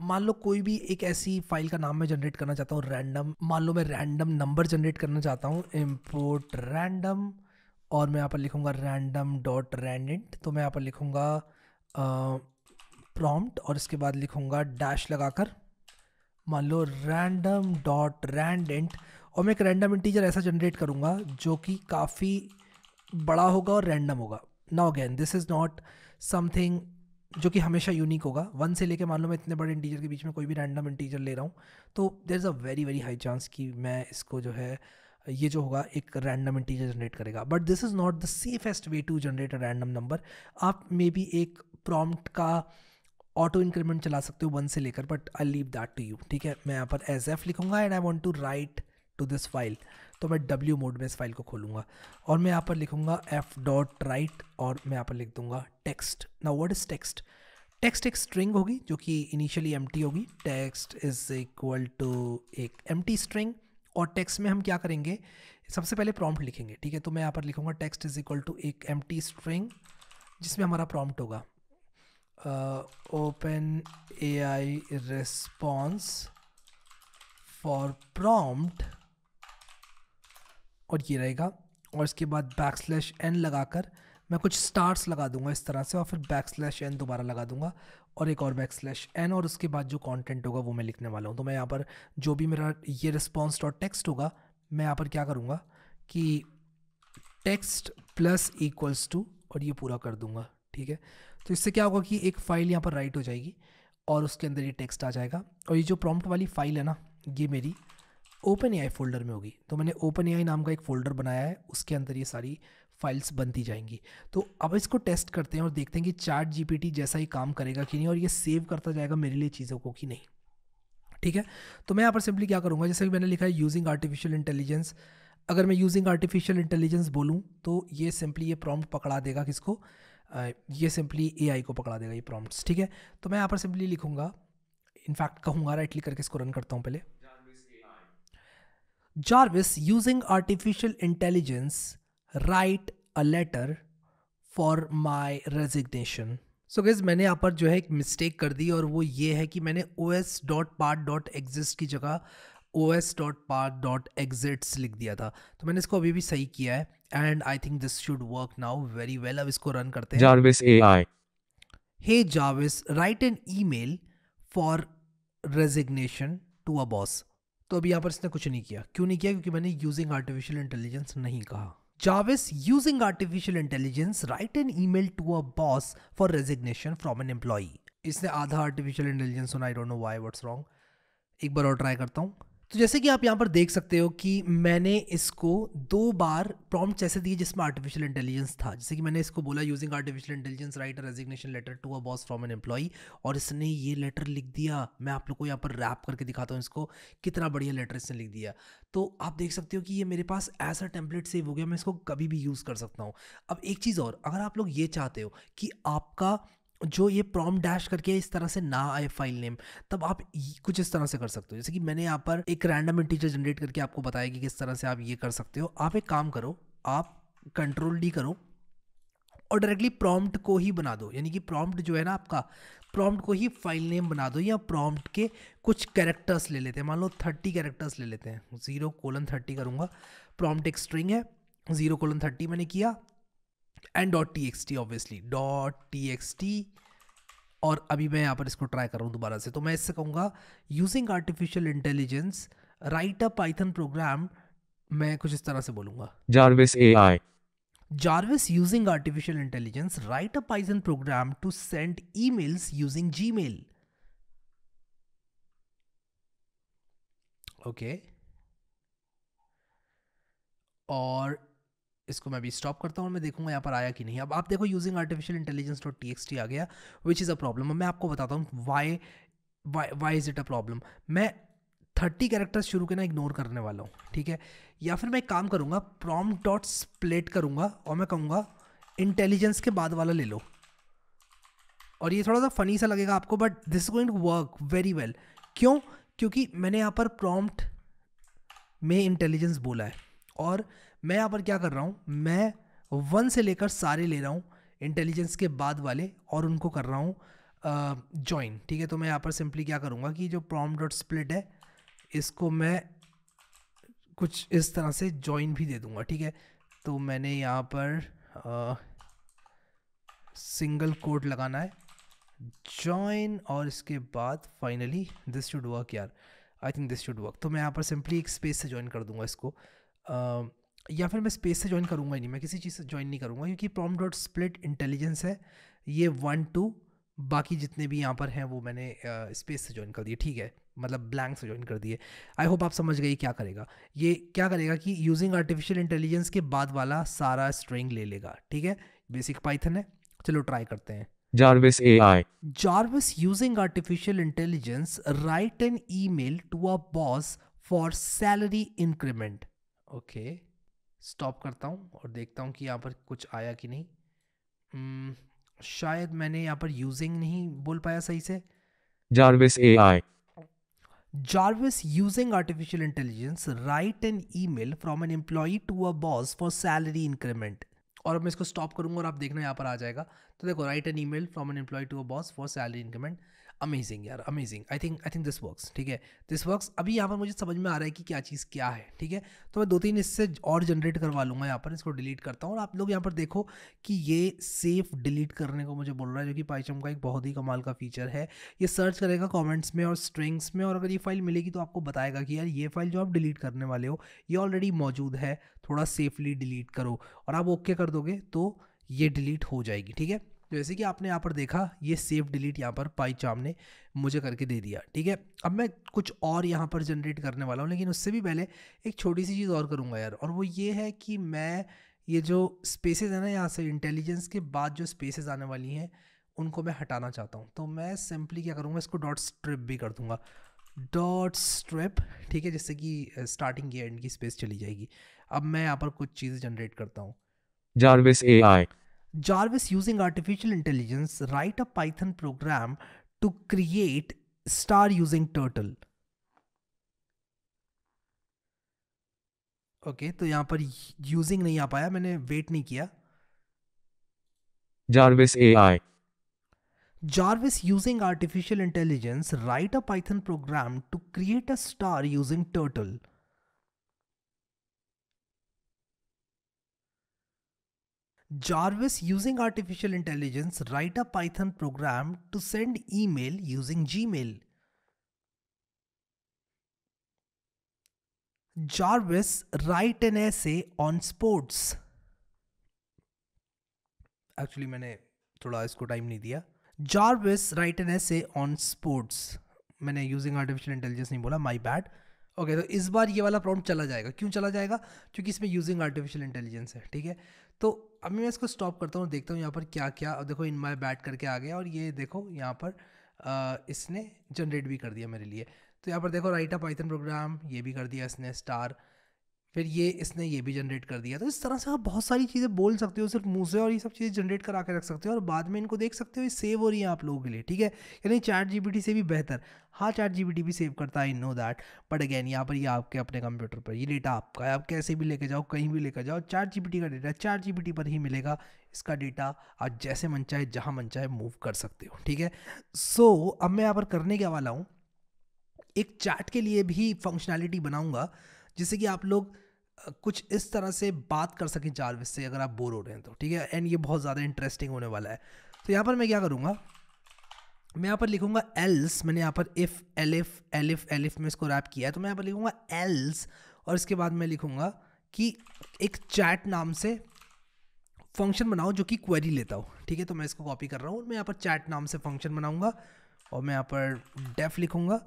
S1: मान लो कोई भी एक ऐसी फाइल का नाम मैं जनरेट करना चाहता हूँ रैंडम मान लो मैं रैंडम नंबर जनरेट करना चाहता हूँ इम्पोर्ट रैंडम और मैं यहाँ पर लिखूँगा रैंडम डॉट रैंडेंट तो मैं यहाँ पर लिखूँगा प्रॉम्प्ट और इसके बाद लिखूँगा डैश लगाकर मान लो रैंडम डॉट रैंडेंट और मैं एक रैंडम इंटीजर ऐसा जनरेट करूँगा जो कि काफ़ी बड़ा होगा और रैंडम होगा now again this is not something जो कि हमेशा यूनिक होगा वन से लेके मान लो मैं इतने बड़े इंटीजर के बीच में कोई भी रैंडम इंटीजर ले रहा हूँ तो there is a very very high chance कि मैं इसको जो है ये जो होगा एक रैंडम इंटीजर जनरेट करेगा but this is not the safest way to generate a random number आप मे बी एक प्रॉम्प्ट का ऑटो इंक्रीमेंट चला सकते हो वन से लेकर but I leave that to you ठीक है मैं यहाँ पर एज एफ लिखूंगा and I want to write to this file तो मैं डब्ल्यू मोड में इस फाइल को खोलूँगा और मैं यहाँ पर लिखूँगा एफ डॉट राइट और मैं यहाँ पर लिख दूंगा टेक्स्ट ना वर्ड इज़ टेक्स्ट टेक्स्ट एक स्ट्रिंग होगी जो कि इनिशियली एम होगी टेक्स्ट इज इक्वल टू एक एम स्ट्रिंग और टेक्स्ट में हम क्या करेंगे सबसे पहले प्रॉम्प्ट लिखेंगे ठीक है तो मैं यहाँ पर लिखूंगा टेक्स्ट इज इक्वल टू एक एम स्ट्रिंग जिसमें हमारा प्रॉम्प्ट होगा open A I response for prompt और ये रहेगा और इसके बाद बैक स्लैश एन लगाकर मैं कुछ स्टार्स लगा दूंगा इस तरह से और फिर बैक स्लैश एन दोबारा लगा दूंगा और एक और बैक स्लैश एन और उसके बाद जो कंटेंट होगा वो मैं लिखने वाला हूँ तो मैं यहाँ पर जो भी मेरा ये रिस्पॉन्स डॉट टेक्स्ट होगा मैं यहाँ पर क्या करूँगा कि टेक्स्ट प्लस इक्वल्स टू और ये पूरा कर दूँगा ठीक है तो इससे क्या होगा कि एक फ़ाइल यहाँ पर राइट हो जाएगी और उसके अंदर ये टेक्स्ट आ जाएगा और ये जो प्रॉम्प्ट वाली फ़ाइल है ना ये मेरी ओपन ए फोल्डर में होगी तो मैंने ओपन ए नाम का एक फ़ोल्डर बनाया है उसके अंदर ये सारी फाइल्स बनती जाएंगी तो अब इसको टेस्ट करते हैं और देखते हैं कि चार्ट जी जैसा ही काम करेगा कि नहीं और ये सेव करता जाएगा मेरे लिए चीज़ों को कि नहीं ठीक है तो मैं यहाँ पर सिंपली क्या करूँगा जैसे कि मैंने लिखा है यूजिंग आर्टिफिशियल इंटेलिजेंस अगर मैं यूजिंग आर्टिफिशियल इंटेलिजेंस बोलूँ तो ये सिंपली ये प्रॉम्प्ट पकड़ा देगा किसको ये सिंपली ए को पकड़ा देगा ये प्रॉम्प्ट्स ठीक है तो मैं यहाँ पर सिंपली लिखूंगा इनफैक्ट कहूँगा राइट लिख करके इसको रन करता हूँ पहले Jarvis using artificial intelligence write a letter for my resignation so guess मैंने यहाँ पर जो है एक मिस्टेक कर दी और वो ये है कि मैंने O S dot path dot exist की जगह O S dot path dot exits लिख दिया था तो मैंने इसको अभी भी सही किया है and I think this should work now very well अब इसको रन करते हैं हे जाविस write an email for resignation to a boss तो अभी यहाँ पर इसने कुछ नहीं किया क्यों नहीं किया क्योंकि मैंने यूजिंग आर्टिफिशियल इंटेलिजेंस नहीं कहा Jarvis, using artificial intelligence, write an email to a boss for resignation from an employee. इसने आधा आर्टिफिशियल इंटेलिजेंस सुना I don't know why what's wrong एक बार और ट्राई करता हूँ तो जैसे कि आप यहाँ पर देख सकते हो कि मैंने इसको दो बार प्रॉम्प्ट ऐसे दिए जिसमें आर्टिफिशियल इंटेलिजेंस था जैसे कि मैंने इसको बोला using artificial intelligence write resignation letter to a boss from an employee और इसने ये लेटर लिख दिया मैं आप लोग को यहाँ पर रैप करके दिखाता हूँ इसको कितना बढ़िया लेटर इसने लिख दिया तो आप देख सकते हो कि ये मेरे पास ऐसा टेम्पलेट सेव हो गया मैं इसको कभी भी यूज़ कर सकता हूँ अब एक चीज़ और अगर आप लोग ये चाहते हो कि आपका जो ये प्रॉम डैश करके इस तरह से ना आए फाइल नेम तब आप कुछ इस तरह से कर सकते हो जैसे कि मैंने यहाँ पर एक रैंडम इंटीजर जनरेट करके आपको बताया कि किस तरह से आप ये कर सकते हो आप एक काम करो आप कंट्रोल डी करो और डायरेक्टली प्रॉम्प्ट को ही बना दो यानी कि प्रॉम्प्ट जो है ना आपका प्रॉम्प्ट को ही फाइल नेम बना दो या प्रॉम्प्ट के कुछ कैरेक्टर्स ले लेते हैं मान लो थर्टी कैरेक्टर्स ले लेते हैं जीरो कोलन थर्टी करूँगा प्रॉम्प्ट एक स्ट्रिंग है जीरो कोलन थर्टी मैंने किया and dot T X T obviously dot T X T और अभी मैं यहाँ पर इसको ट्राई कर रहा हूँ दोबारा से तो मैं इससे कहूँगा using artificial intelligence write a python program मैं कुछ इस तरह से बोलूंगा
S2: Jarvis A I
S1: artificial intelligence write a python program to send emails using Gmail okay और इसको मैं भी स्टॉप करता हूँ और मैं देखूंगा यहाँ पर आया कि नहीं अब आप देखो using artificial intelligence dot T X T आ गया विच इज़ अ प्रॉब्लम मैं आपको बताता हूँ why why why is it a problem मैं थर्टी कैरेक्टर्स शुरू के ना इग्नोर करने वाला हूँ ठीक है या फिर मैं एक काम करूँगा प्रॉम डॉट स्प्लेट करूँगा और मैं कहूँगा इंटेलिजेंस के बाद वाला ले लो और ये थोड़ा सा फनी सा लगेगा आपको but this going to work very well क्यों क्योंकि मैंने यहाँ पर प्रॉम्प्ट में इंटेलिजेंस बोला है और मैं यहाँ पर क्या कर रहा हूँ मैं वन से लेकर सारे ले रहा हूँ इंटेलिजेंस के बाद वाले और उनको कर रहा हूँ जॉइन ठीक है तो मैं यहाँ पर सिंपली क्या करूँगा कि जो प्रॉम डॉट स्प्लिट है इसको मैं कुछ इस तरह से जॉइन भी दे दूँगा ठीक है तो मैंने यहाँ पर सिंगल कोड लगाना है जॉइन और इसके बाद फाइनली दिस शुड वर्क यार I think this should work तो मैं यहाँ पर सिंपली एक स्पेस से ज्वाइन कर दूंगा इसको uh, या फिर मैं स्पेस से ज्वाइन करूँगा ही नहीं मैं किसी चीज़ से ज्वाइन नहीं करूँगा क्योंकि प्रॉम डॉट स्प्लिट इंटेलिजेंस है ये वन टू बाकी जितने भी यहाँ पर हैं वो मैंने स्पेस uh, से ज्वाइन कर दिए ठीक है मतलब ब्लैंक से ज्वाइन कर दिए आई होप आप समझ गए क्या करेगा ये क्या करेगा कि यूजिंग आर्टिफिशियल इंटेलिजेंस के बाद वाला सारा स्ट्रिंग ले लेगा ठीक है बेसिक पाइथन है चलो ट्राई करते हैं Jarvis Jarvis using artificial intelligence write an an to a boss for salary increment okay Okay. Stop करता हूँ और देखता हूँ कि यहाँ पर कुछ आया कि नहीं hmm, शायद मैंने यहाँ पर यूजिंग नहीं बोल पाया सही से
S2: Jarvis AI
S1: Jarvis using artificial intelligence write an email from an employee to a boss for salary increment. और मैं इसको स्टॉप करूंगा और आप देखना यहाँ पर आ जाएगा तो देखो write an email from an employee to a boss for salary increment amazing यार amazing I think I think this works ठीक है दिस वर्क्स अभी यहाँ पर मुझे समझ में आ रहा है कि क्या चीज़ क्या है ठीक है तो मैं दो तीन इससे और जनरेट करवा लूँगा यहाँ पर इसको डिलीट करता हूँ और आप लोग यहाँ पर देखो कि ये सेफ डिलीट करने को मुझे बोल रहा है जो कि पाइचम का एक बहुत ही कमाल का फीचर है ये सर्च करेगा कॉमेंट्स में और स्ट्रिंग्स में और अगर ये फाइल मिलेगी तो आपको बताएगा कि यार ये फाइल जो आप डिलीट करने वाले हो ये ऑलरेडी मौजूद है थोड़ा सेफली डिलीट करो और आप ओके कर दोगे तो ये डिलीट हो जाएगी ठीक है तो जैसे कि आपने यहाँ पर देखा ये सेव डिलीट यहाँ पर पाई चाम ने मुझे करके दे दिया ठीक है अब मैं कुछ और यहाँ पर जनरेट करने वाला हूँ लेकिन उससे भी पहले एक छोटी सी चीज़ और करूँगा यार और वो ये है कि मैं ये जो स्पेसेस है ना यहाँ से इंटेलिजेंस के बाद जो स्पेसेस आने वाली हैं उनको मैं हटाना चाहता हूँ तो मैं सिंपली क्या करूँगा इसको डॉट स्ट्रिप भी कर दूँगा डॉट स्ट्रिप ठीक है जिससे कि स्टार्टिंग की एंड की स्पेस चली जाएगी अब मैं यहाँ पर कुछ चीज़ जनरेट करता हूँ
S2: Jarvis A I
S1: Jarvis, using artificial intelligence, write a Python program to create star using turtle. Okay okay, तो यहाँ पर यूजिंग नहीं आ पाया मैंने वेट नहीं किया
S2: Jarvis AI
S1: Jarvis using artificial intelligence write a Python program to create a star using turtle. Jarvis using artificial intelligence write a Python program to send email using Gmail. Jarvis write an essay on sports. Actually मैंने थोड़ा इसको time नहीं दिया Jarvis write an essay on sports मैंने using artificial intelligence नहीं बोला my bad okay तो इस बार ये वाला प्रॉम्प्ट चला जाएगा क्यों चला जाएगा क्योंकि इसमें यूजिंग आर्टिफिशियल इंटेलिजेंस है ठीक है तो अभी मैं इसको स्टॉप करता हूँ देखता हूँ यहाँ पर क्या क्या और देखो इन माई बैट करके आ गया और ये देखो यहाँ पर आ, इसने जनरेट भी कर दिया मेरे लिए तो यहाँ पर देखो राइट अ पाइथन प्रोग्राम ये भी कर दिया इसने स्टार फिर ये इसने ये भी जनरेट कर दिया तो इस तरह से आप बहुत सारी चीज़ें बोल सकते हो सिर्फ मुँह से और ये सब चीज़ें जनरेट करा के रख सकते हो और बाद में इनको देख सकते हो ये सेव हो रही है आप लोगों के लिए ठीक है यानी चैट जी से भी बेहतर हाँ चैट जी भी सेव करता है I know that but again यहाँ पर ये आपके अपने कंप्यूटर पर ये डेटा आपका है आप कैसे भी लेके जाओ कहीं भी लेकर जाओ चैट जी का डेटा चैट जी पर ही मिलेगा इसका डेटा आप जैसे मन चाहे जहाँ मन चाहे मूव कर सकते हो ठीक है सो अब मैं यहाँ पर करने के वाला हूँ एक चैट के लिए भी फंक्शनैलिटी बनाऊँगा जिससे कि आप लोग कुछ इस तरह से बात कर सकें जारविस से अगर आप बोर हो रहे हैं तो ठीक है एंड ये बहुत ज़्यादा इंटरेस्टिंग होने वाला है तो यहाँ पर मैं क्या करूँगा मैं यहाँ पर लिखूंगा एल्स मैंने यहाँ पर इफ़ एलिफ एलिफ एलिफ में इसको रैप किया है तो मैं यहाँ पर लिखूंगा एल्स और इसके बाद मैं लिखूँगा कि एक चैट नाम से फंक्शन बनाओ जो कि क्वेरी लेता हो ठीक है तो मैं इसको कॉपी कर रहा हूँ और मैं यहाँ पर चैट नाम से फंक्शन बनाऊँगा और मैं यहाँ पर डेफ लिखूँगा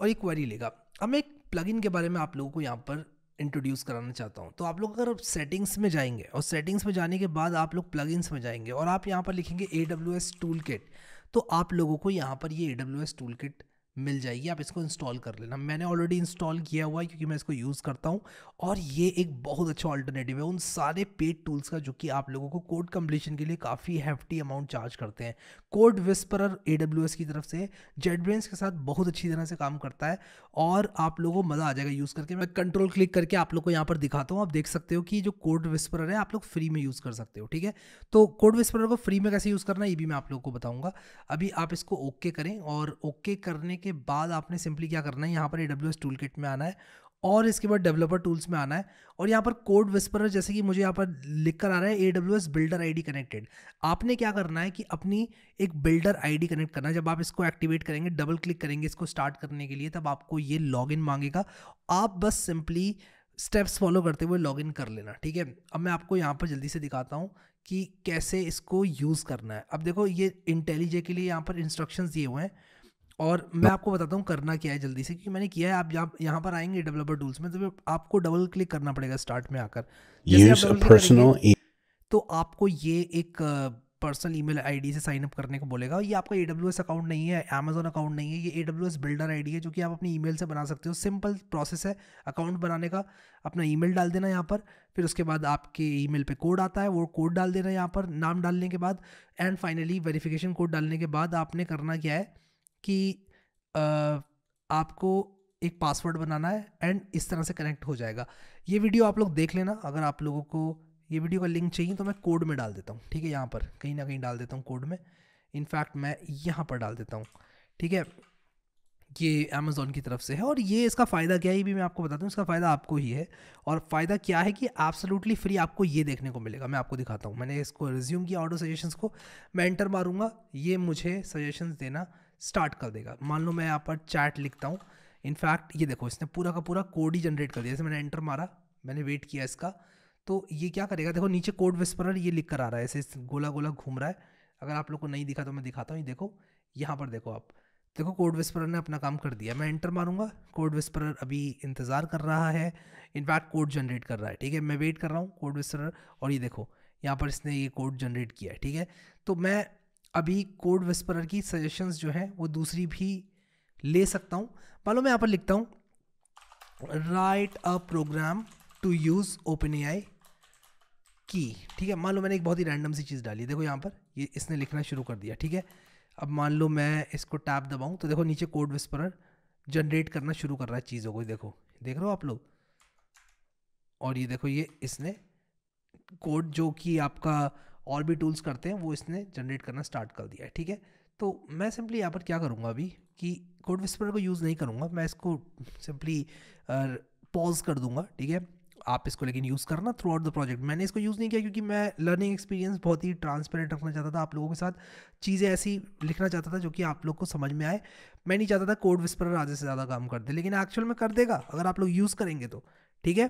S1: और ये क्वेरी लेगा अब मैं एक प्लगइन के बारे में आप लोगों को यहाँ पर इंट्रोड्यूस कराना चाहता हूँ तो आप लोग अगर सेटिंग्स में जाएंगे और सेटिंग्स में जाने के बाद आप लोग प्लग में जाएंगे और आप यहाँ पर लिखेंगे A W S toolkit तो आप लोगों को यहाँ पर ये A W S toolkit मिल जाएगी आप इसको इंस्टॉल कर लेना मैंने ऑलरेडी इंस्टॉल किया हुआ है क्योंकि मैं इसको यूज़ करता हूँ और ये एक बहुत अच्छा ऑल्टरनेटिव है उन सारे पेड टूल्स का जो कि आप लोगों को कोड कम्प्लीशन के लिए काफ़ी हैफ्टी अमाउंट चार्ज करते हैं कोड विस्परर ए की तरफ से जेड के साथ बहुत अच्छी तरह से काम करता है और आप लोगों को मज़ा आ जाएगा यूज़ करके मैं कंट्रोल क्लिक करके आप लोग को यहाँ पर दिखाता हूँ आप देख सकते हो कि जो कोड विस्परर है आप लोग फ्री में यूज़ कर सकते हो ठीक है तो कोड विस्परर को फ्री में कैसे यूज़ करना ये भी मैं आप लोग को बताऊँगा अभी आप इसको ओके करें और ओके करने के के बाद आपने सिंपली क्या करना है यहाँ पर A W S toolkit में आना है और इसके बाद डेवलपर टूल्स में आना है और यहाँ पर कोड विस्पर जैसे कि मुझे यहाँ पर लिख कर आ रहा है A W S builder I D connected आपने क्या करना है कि अपनी एक बिल्डर आई डी कनेक्ट करना है जब आप इसको एक्टिवेट करेंगे डबल क्लिक करेंगे इसको स्टार्ट करने के लिए तब आपको ये लॉग इन मांगेगा आप बस सिंपली स्टेप्स फॉलो करते हुए लॉग इन कर लेना ठीक है अब मैं आपको यहाँ पर जल्दी से दिखाता हूँ कि कैसे इसको यूज़ करना है अब देखो ये इंटेलिजे के लिए यहाँ पर इंस्ट्रक्शंस दिए हुए हैं और मैं हाँ। आपको बताता हूँ करना क्या है जल्दी से क्योंकि मैंने किया है आप यहाँ यहाँ पर आएंगे डेवलपर टूल्स में तो आपको डबल क्लिक करना पड़ेगा स्टार्ट में आकर पर्सनल e- तो आपको ये एक पर्सनल आई डी से साइन अप करने को बोलेगा ये आपका ए डब्ल्यू एस अकाउंट नहीं है अमेजोन अकाउंट नहीं है ये A W S builder D है जो कि आप अपनी मेल से बना सकते हो सिंपल प्रोसेस है अकाउंट बनाने का अपना मेल डाल देना यहाँ पर फिर उसके बाद आपके मेल पे कोड आता है वो कोड डाल देना यहाँ पर नाम डालने के बाद एंड फाइनली वेरीफिकेशन कोड डालने के बाद आपने करना क्या है कि uh, आपको एक पासवर्ड बनाना है एंड इस तरह से कनेक्ट हो जाएगा ये वीडियो आप लोग देख लेना अगर आप लोगों को ये वीडियो का लिंक चाहिए तो मैं कोड में डाल देता हूँ ठीक है यहाँ पर कहीं ना कहीं डाल देता हूँ कोड में इनफैक्ट मैं यहाँ पर डाल देता हूँ ठीक है ये अमेज़ोन की तरफ से है और ये इसका फ़ायदा क्या है ये भी मैं आपको बताता हूँ इसका फ़ायदा आपको ही है और फ़ायदा क्या है कि एब्सोलूटली फ्री आपको ये देखने को मिलेगा मैं आपको दिखाता हूँ मैंने इसको रिज्यूम किया ऑटो सजेशंस को मैं एंटर मारूँगा ये मुझे सजेशंस देना स्टार्ट कर देगा मान लो मैं यहाँ पर चैट लिखता हूँ इनफैक्ट ये देखो इसने पूरा का पूरा कोड ही जनरेट कर दिया जैसे मैंने एंटर मारा मैंने वेट किया इसका तो ये क्या करेगा देखो नीचे कोड विस्परर ये लिख कर आ रहा है ऐसे गोला गोला घूम रहा है अगर आप लोग को नहीं दिखा तो मैं दिखाता हूँ ये देखो यहाँ पर देखो आप देखो कोड विस्परर ने अपना काम कर दिया मैं एंटर मारूंगा कोड विस्परर अभी इंतज़ार कर रहा है इनफैक्ट कोड जनरेट कर रहा है ठीक है मैं वेट कर रहा हूँ कोड विस्परर और ये देखो यहाँ पर इसने ये कोड जनरेट किया है ठीक है तो मैं अभी कोड विस्परर की सजेशंस जो है वो दूसरी भी ले सकता हूँ मालूम मैं यहाँ पर लिखता हूँ write a program to use open A I key ठीक है मान लो मैंने एक बहुत ही रैंडम सी चीज़ डाली देखो यहाँ पर ये इसने लिखना शुरू कर दिया ठीक है अब मान लो मैं इसको टैप दबाऊँ तो देखो नीचे कोड विस्परर जनरेट करना शुरू कर रहा है चीज़ों को देखो देख रहे हो आप लोग और ये देखो ये इसने कोड जो कि आपका और भी टूल्स करते हैं वो इसने जनरेट करना स्टार्ट कर दिया है ठीक है तो मैं सिंपली यहाँ पर क्या करूँगा अभी कि कोड विस्पर को यूज़ नहीं करूँगा मैं इसको सिंपली पॉज कर दूँगा ठीक है आप इसको लेकिन यूज़ करना थ्रू आउट द प्रोजेक्ट मैंने इसको यूज़ नहीं किया क्योंकि मैं लर्निंग एक्सपीरियंस बहुत ही ट्रांसपेरेंट रखना चाहता था आप लोगों के साथ चीज़ें ऐसी लिखना चाहता था जो कि आप लोग को समझ में आए मैं नहीं चाहता था कोड विस्पर आधे से ज़्यादा काम कर दे लेकिन एक्चुअल में कर देगा अगर आप लोग यूज़ करेंगे तो ठीक है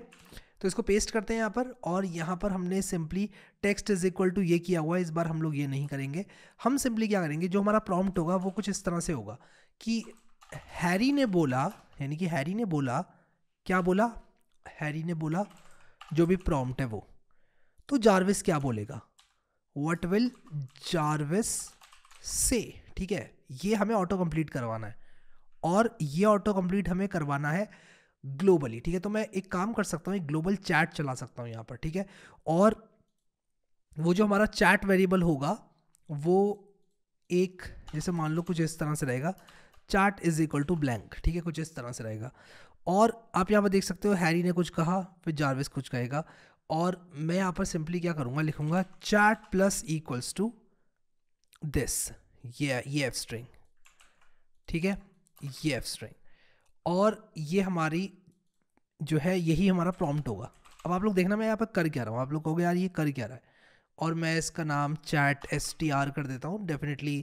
S1: तो इसको पेस्ट करते हैं यहाँ पर और यहाँ पर हमने simply text is equal to ये किया हुआ है इस बार हम लोग ये नहीं करेंगे हम सिंपली क्या करेंगे जो हमारा प्रॉम्प्ट होगा वो कुछ इस तरह से होगा कि हैरी ने बोला यानी कि हैरी ने बोला क्या बोला हैरी ने बोला जो भी प्रॉम्प्ट है वो तो जारविस क्या बोलेगा वट विल जारविस से ठीक है ये हमें ऑटो कंप्लीट करवाना है और ये ऑटो कंप्लीट हमें करवाना है ग्लोबली ठीक है तो मैं एक काम कर सकता हूँ एक ग्लोबल चैट चला सकता हूँ यहाँ पर ठीक है और वो जो हमारा चैट वेरिएबल होगा वो एक जैसे मान लो कुछ इस तरह से रहेगा chat is equal to blank ठीक है कुछ इस तरह से रहेगा और आप यहाँ पर देख सकते हो हैरी ने कुछ कहा फिर जारविस कुछ कहेगा और मैं यहाँ पर सिंपली क्या करूँगा लिखूँगा chat plus equals to this ये ये एफ स्ट्रिंग ठीक है ये एफ स्ट्रिंग और ये हमारी जो है यही हमारा प्रॉम्प्ट होगा अब आप लोग देखना मैं यहाँ पर कर क्या रहा हूँ आप लोग कहोगे यार ये कर क्या रहा है और मैं इसका नाम चैट एस टी आर कर देता हूँ डेफिनेटली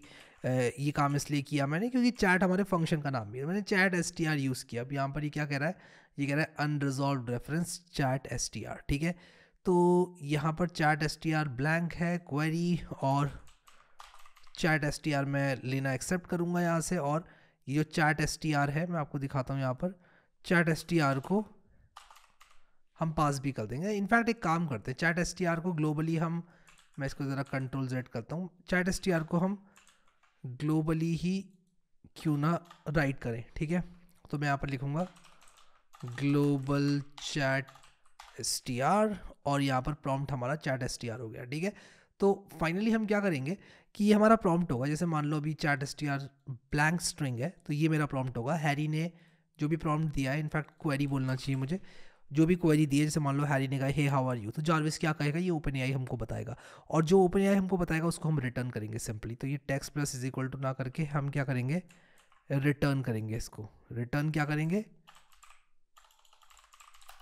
S1: ये काम इसलिए किया मैंने क्योंकि चैट हमारे फंक्शन का नाम भी है मैंने chat S T R use किया अब यहाँ पर ये क्या कह रहा है ये कह रहा है unresolved reference chat S T R ठीक है तो यहाँ पर chat S T R blank है क्वेरी और चैट एस टी आर मैं लेना एक्सेप्ट करूँगा यहाँ से और ये जो चैट एस टी आर है मैं आपको दिखाता हूँ यहाँ पर चैट एस टी आर को हम पास भी कर देंगे इनफैक्ट एक काम करते हैं चैट एस टी आर को ग्लोबली हम मैं इसको ज़रा कंट्रोल जेड करता हूँ चैट एस टी आर को हम ग्लोबली ही क्यों ना राइट करें ठीक है तो मैं यहाँ पर लिखूँगा global chat S T R और यहाँ पर प्रॉम्प्ट हमारा चैट एस टी आर हो गया ठीक है तो फाइनली हम क्या करेंगे कि ये हमारा प्रॉम्प्ट होगा जैसे मान लो अभी चार्ट एस ब्लैंक स्ट्रिंग है तो ये मेरा प्रॉम्प्ट होगा हैरी ने जो भी प्रॉम्प्ट दिया है इनफैक्ट क्वेरी बोलना चाहिए मुझे जो भी क्वेरी दी है जैसे मान लो हैरी ने कहा हे हाउ आर यू तो जारविस क्या कहेगा ये ओपन आई हमको बताएगा और जो ओपन आई हमको बताएगा उसको हम रिटर्न करेंगे सिंपली तो ये text plus is equal to ना करके हम क्या करेंगे रिटर्न करेंगे इसको रिटर्न क्या करेंगे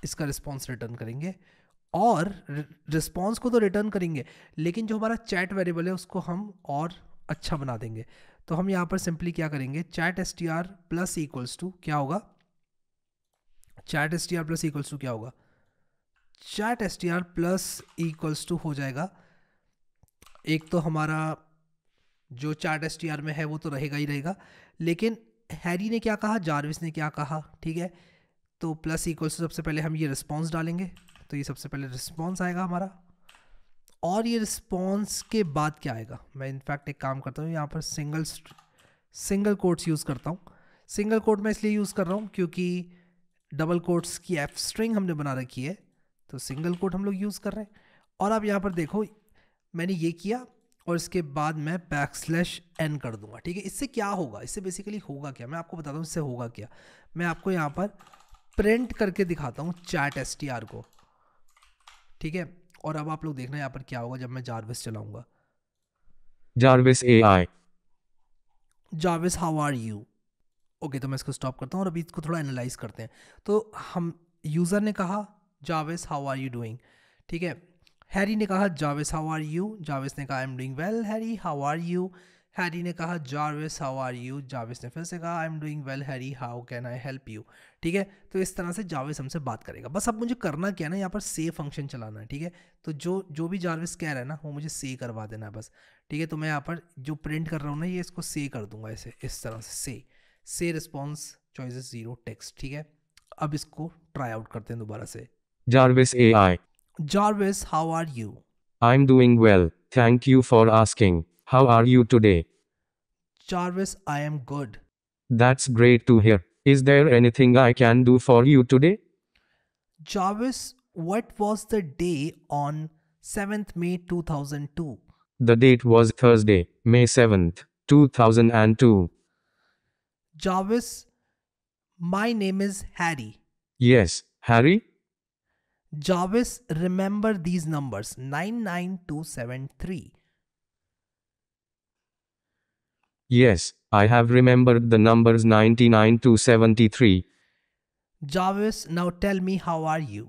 S1: इसका रिस्पॉन्स रिटर्न करेंगे और रिस्पॉन्स को तो रिटर्न करेंगे लेकिन जो हमारा चैट वेरिएबल है उसको हम और अच्छा बना देंगे तो हम यहाँ पर सिंपली क्या करेंगे chat S T R plus equals to क्या होगा chat S T R plus equals to क्या होगा chat S T R plus equals to हो जाएगा एक तो हमारा जो चैट एस टी आर में है वो तो रहेगा ही रहेगा लेकिन हैरी ने क्या कहा जारविस ने क्या कहा ठीक है तो प्लस इक्वल्स सबसे पहले हम ये रिस्पॉन्स डालेंगे तो ये सबसे पहले रिस्पॉन्स आएगा हमारा और ये रिस्पॉन्स के बाद क्या आएगा मैं इनफैक्ट एक काम करता हूँ यहाँ पर सिंगल सिंगल कोट्स यूज़ करता हूँ सिंगल कोट मैं इसलिए यूज़ कर रहा हूँ क्योंकि डबल कोट्स की एफ स्ट्रिंग हमने बना रखी है तो सिंगल कोट हम लोग यूज़ कर रहे हैं और आप यहाँ पर देखो मैंने ये किया और इसके बाद मैं बैक स्लैश एन कर दूंगा ठीक है इससे क्या होगा इससे बेसिकली होगा क्या मैं आपको बताता हूँ इससे होगा क्या मैं आपको यहाँ पर प्रिंट करके दिखाता हूँ चैट एस टी आर को ठीक है और अब आप लोग देखना यहाँ पर क्या होगा जब मैं जारविस चलाऊंगा
S2: Jarvis A I
S1: Jarvis how are you okay तो मैं इसको स्टॉप करता हूँ और अभी इसको थोड़ा एनालाइज करते हैं तो हम यूज़र ने कहा जावेस हाउ आर यू डूइंग ठीक है हैरी ने कहा जावेस हाउ आर यू जावेस ने कहा आई am doing well Harry how are you Harry ने कहा जारविस हाउ आर यू जाविस ने फिर से कहा आई am doing well Harry how can I help you ठीक है तो इस तरह से जाविस हमसे बात करेगा बस अब मुझे करना क्या है ना यहाँ पर से फंक्शन चलाना है ठीक है तो जो जो भी जारविस कह रहा है ना वो मुझे से करवा देना है बस ठीक है तो मैं यहाँ पर जो प्रिंट कर रहा हूँ ना ये इसको से कर दूंगा इसे इस तरह से से से रिस्पॉन्स चॉइस जीरो टेक्स ठीक है अब इसको ट्राई आउट करते हैं दोबारा से
S2: Jarvis A I
S1: Jarvis how are you
S2: I am doing well thank you for asking How are you today?
S1: Jarvis, I am good.
S2: That's great to hear. Is there anything I can do for you today?
S1: Jarvis, what was the day on 7th May 2002?
S2: The date was Thursday, May 7th, 2002.
S1: Jarvis, my name is Harry.
S2: Yes, Harry?
S1: Jarvis, remember these numbers 99273.
S2: Yes, I have remembered the numbers 99 to 73.
S1: Jarvis, now tell me how are you?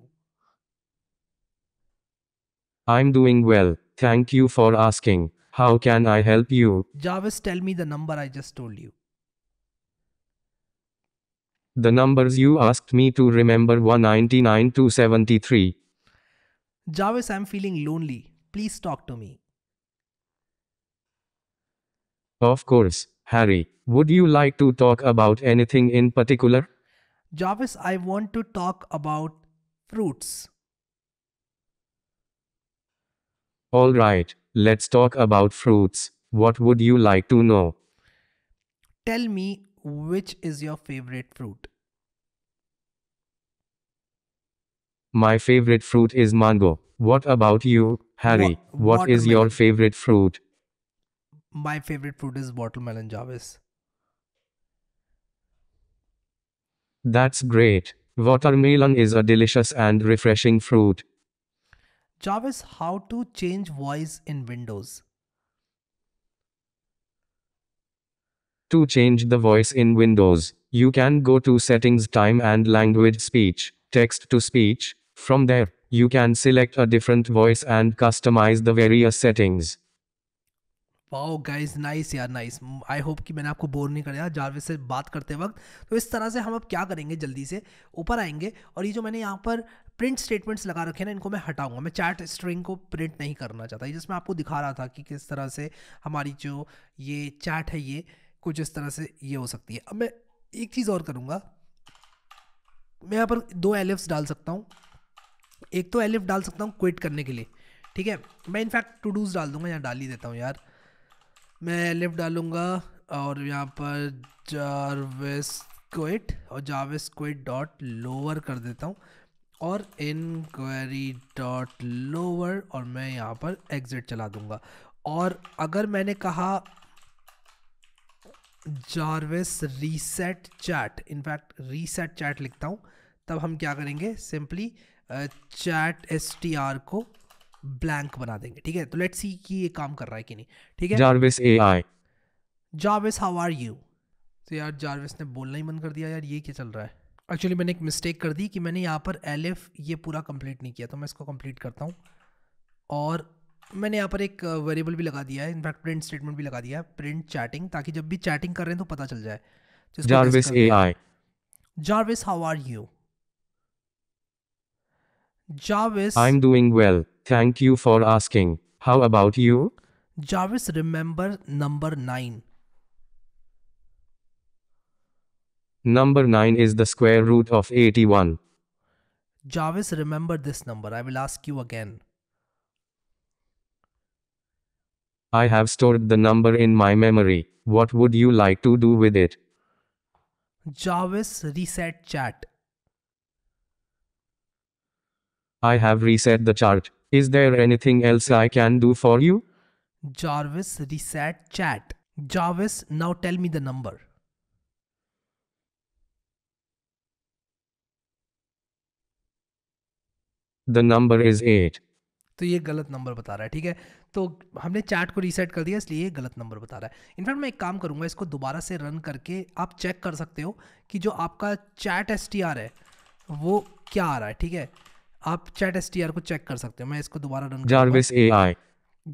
S2: I'm doing well. Thank you for asking. How can I help you?
S1: Jarvis, tell me the number I just told you.
S2: The numbers you asked me to remember were 99 to 73.
S1: Jarvis, I'm feeling lonely. Please talk to me.
S2: Of course, Harry. Would you like to talk about anything in particular?
S1: Jarvis, I want to talk about fruits.
S2: All right, let's talk about fruits. What would you like to know?
S1: Tell me which is your favorite fruit?
S2: My favorite fruit is mango. What about you, Harry? what is your favorite fruit?
S1: my favorite fruit is watermelon, Jarvis.
S2: That's great. Watermelon is a delicious and refreshing fruit.
S1: Jarvis, how to change voice in Windows?
S2: To change the voice in Windows, you can go to Settings Time and Language Speech, Text to Speech. From there, you can select a different voice and customize the various settings.
S1: Wow guys nice यार nice I hope कि मैंने आपको bore नहीं कराया जारवेज से बात करते वक्त तो इस तरह से हम अब क्या करेंगे जल्दी से ऊपर आएंगे और ये जो मैंने यहाँ पर प्रिंट स्टेटमेंट्स लगा रखे हैं ना इनको मैं हटाऊंगा मैं चैट स्ट्रिंग को प्रिंट नहीं करना चाहता जिसमें आपको दिखा रहा था कि किस तरह से हमारी जो ये चैट है ये कुछ इस तरह से ये हो सकती है अब मैं एक चीज़ और करूँगा मैं यहाँ पर दो एलिफ्स डाल सकता हूँ एक तो एलिफ डाल सकता हूँ क्विट करने के लिए ठीक है मैं इनफैक्ट टू डूज डाल दूंगा यहाँ डाल ही देता हूँ यार मैं एलिफ डालूँगा और यहाँ पर जारवेस क्विट और जावेस क्विट डॉट लोअर कर देता हूँ और इनक्वायरी डॉट लोअर और मैं यहाँ पर एग्ज़िट चला दूँगा और अगर मैंने कहा Jarvis reset chat in fact reset chat लिखता हूँ तब हम क्या करेंगे simply chat S T R को ब्लैंक बना देंगे ठीक है तो लेट्स सी कि ये काम कर रहा है कि नहीं ठीक है Jarvis AI Jarvis how are you तो यार जार्विस ने बोलना ही मन कर दिया यार ये क्या चल रहा है एक्चुअली मैंने एक मिस्टेक कर दी कि मैंने यहाँ पर एल ये पूरा कंप्लीट नहीं किया तो मैं इसको कंप्लीट करता हूँ और मैंने यहाँ पर एक वेरिएबल uh, भी लगा दिया है इनफैक्ट प्रिंट स्टेटमेंट भी लगा दिया है प्रिंट चैटिंग ताकि जब भी चैटिंग कर रहे हैं तो पता चल जाए तो Jarvis AI Jarvis how are you Jarvis I am
S2: doing well Thank you for asking. How about you?
S1: Jarvis, remember number 9.
S2: Number 9 is the square root of 81.
S1: Jarvis, remember this number. I will ask you again.
S2: I have stored the number in my memory. What would you like to do with it?
S1: Jarvis, reset chat.
S2: I have reset the chart. Is there anything else I can do for you?
S1: Jarvis reset chat. Jarvis, now tell me the number.
S2: The number is eight
S1: तो ये गलत number बता रहा है ठीक है तो हमने चैट को रीसेट कर दिया इसलिए ये गलत नंबर बता रहा है इनफैक्ट मैं एक काम करूंगा इसको दोबारा से रन करके आप चेक कर सकते हो कि जो आपका चैट एस है वो क्या आ रहा है ठीक है आप चैट एस को चेक कर सकते हो मैं इसको दोबारा run
S2: Jarvis A I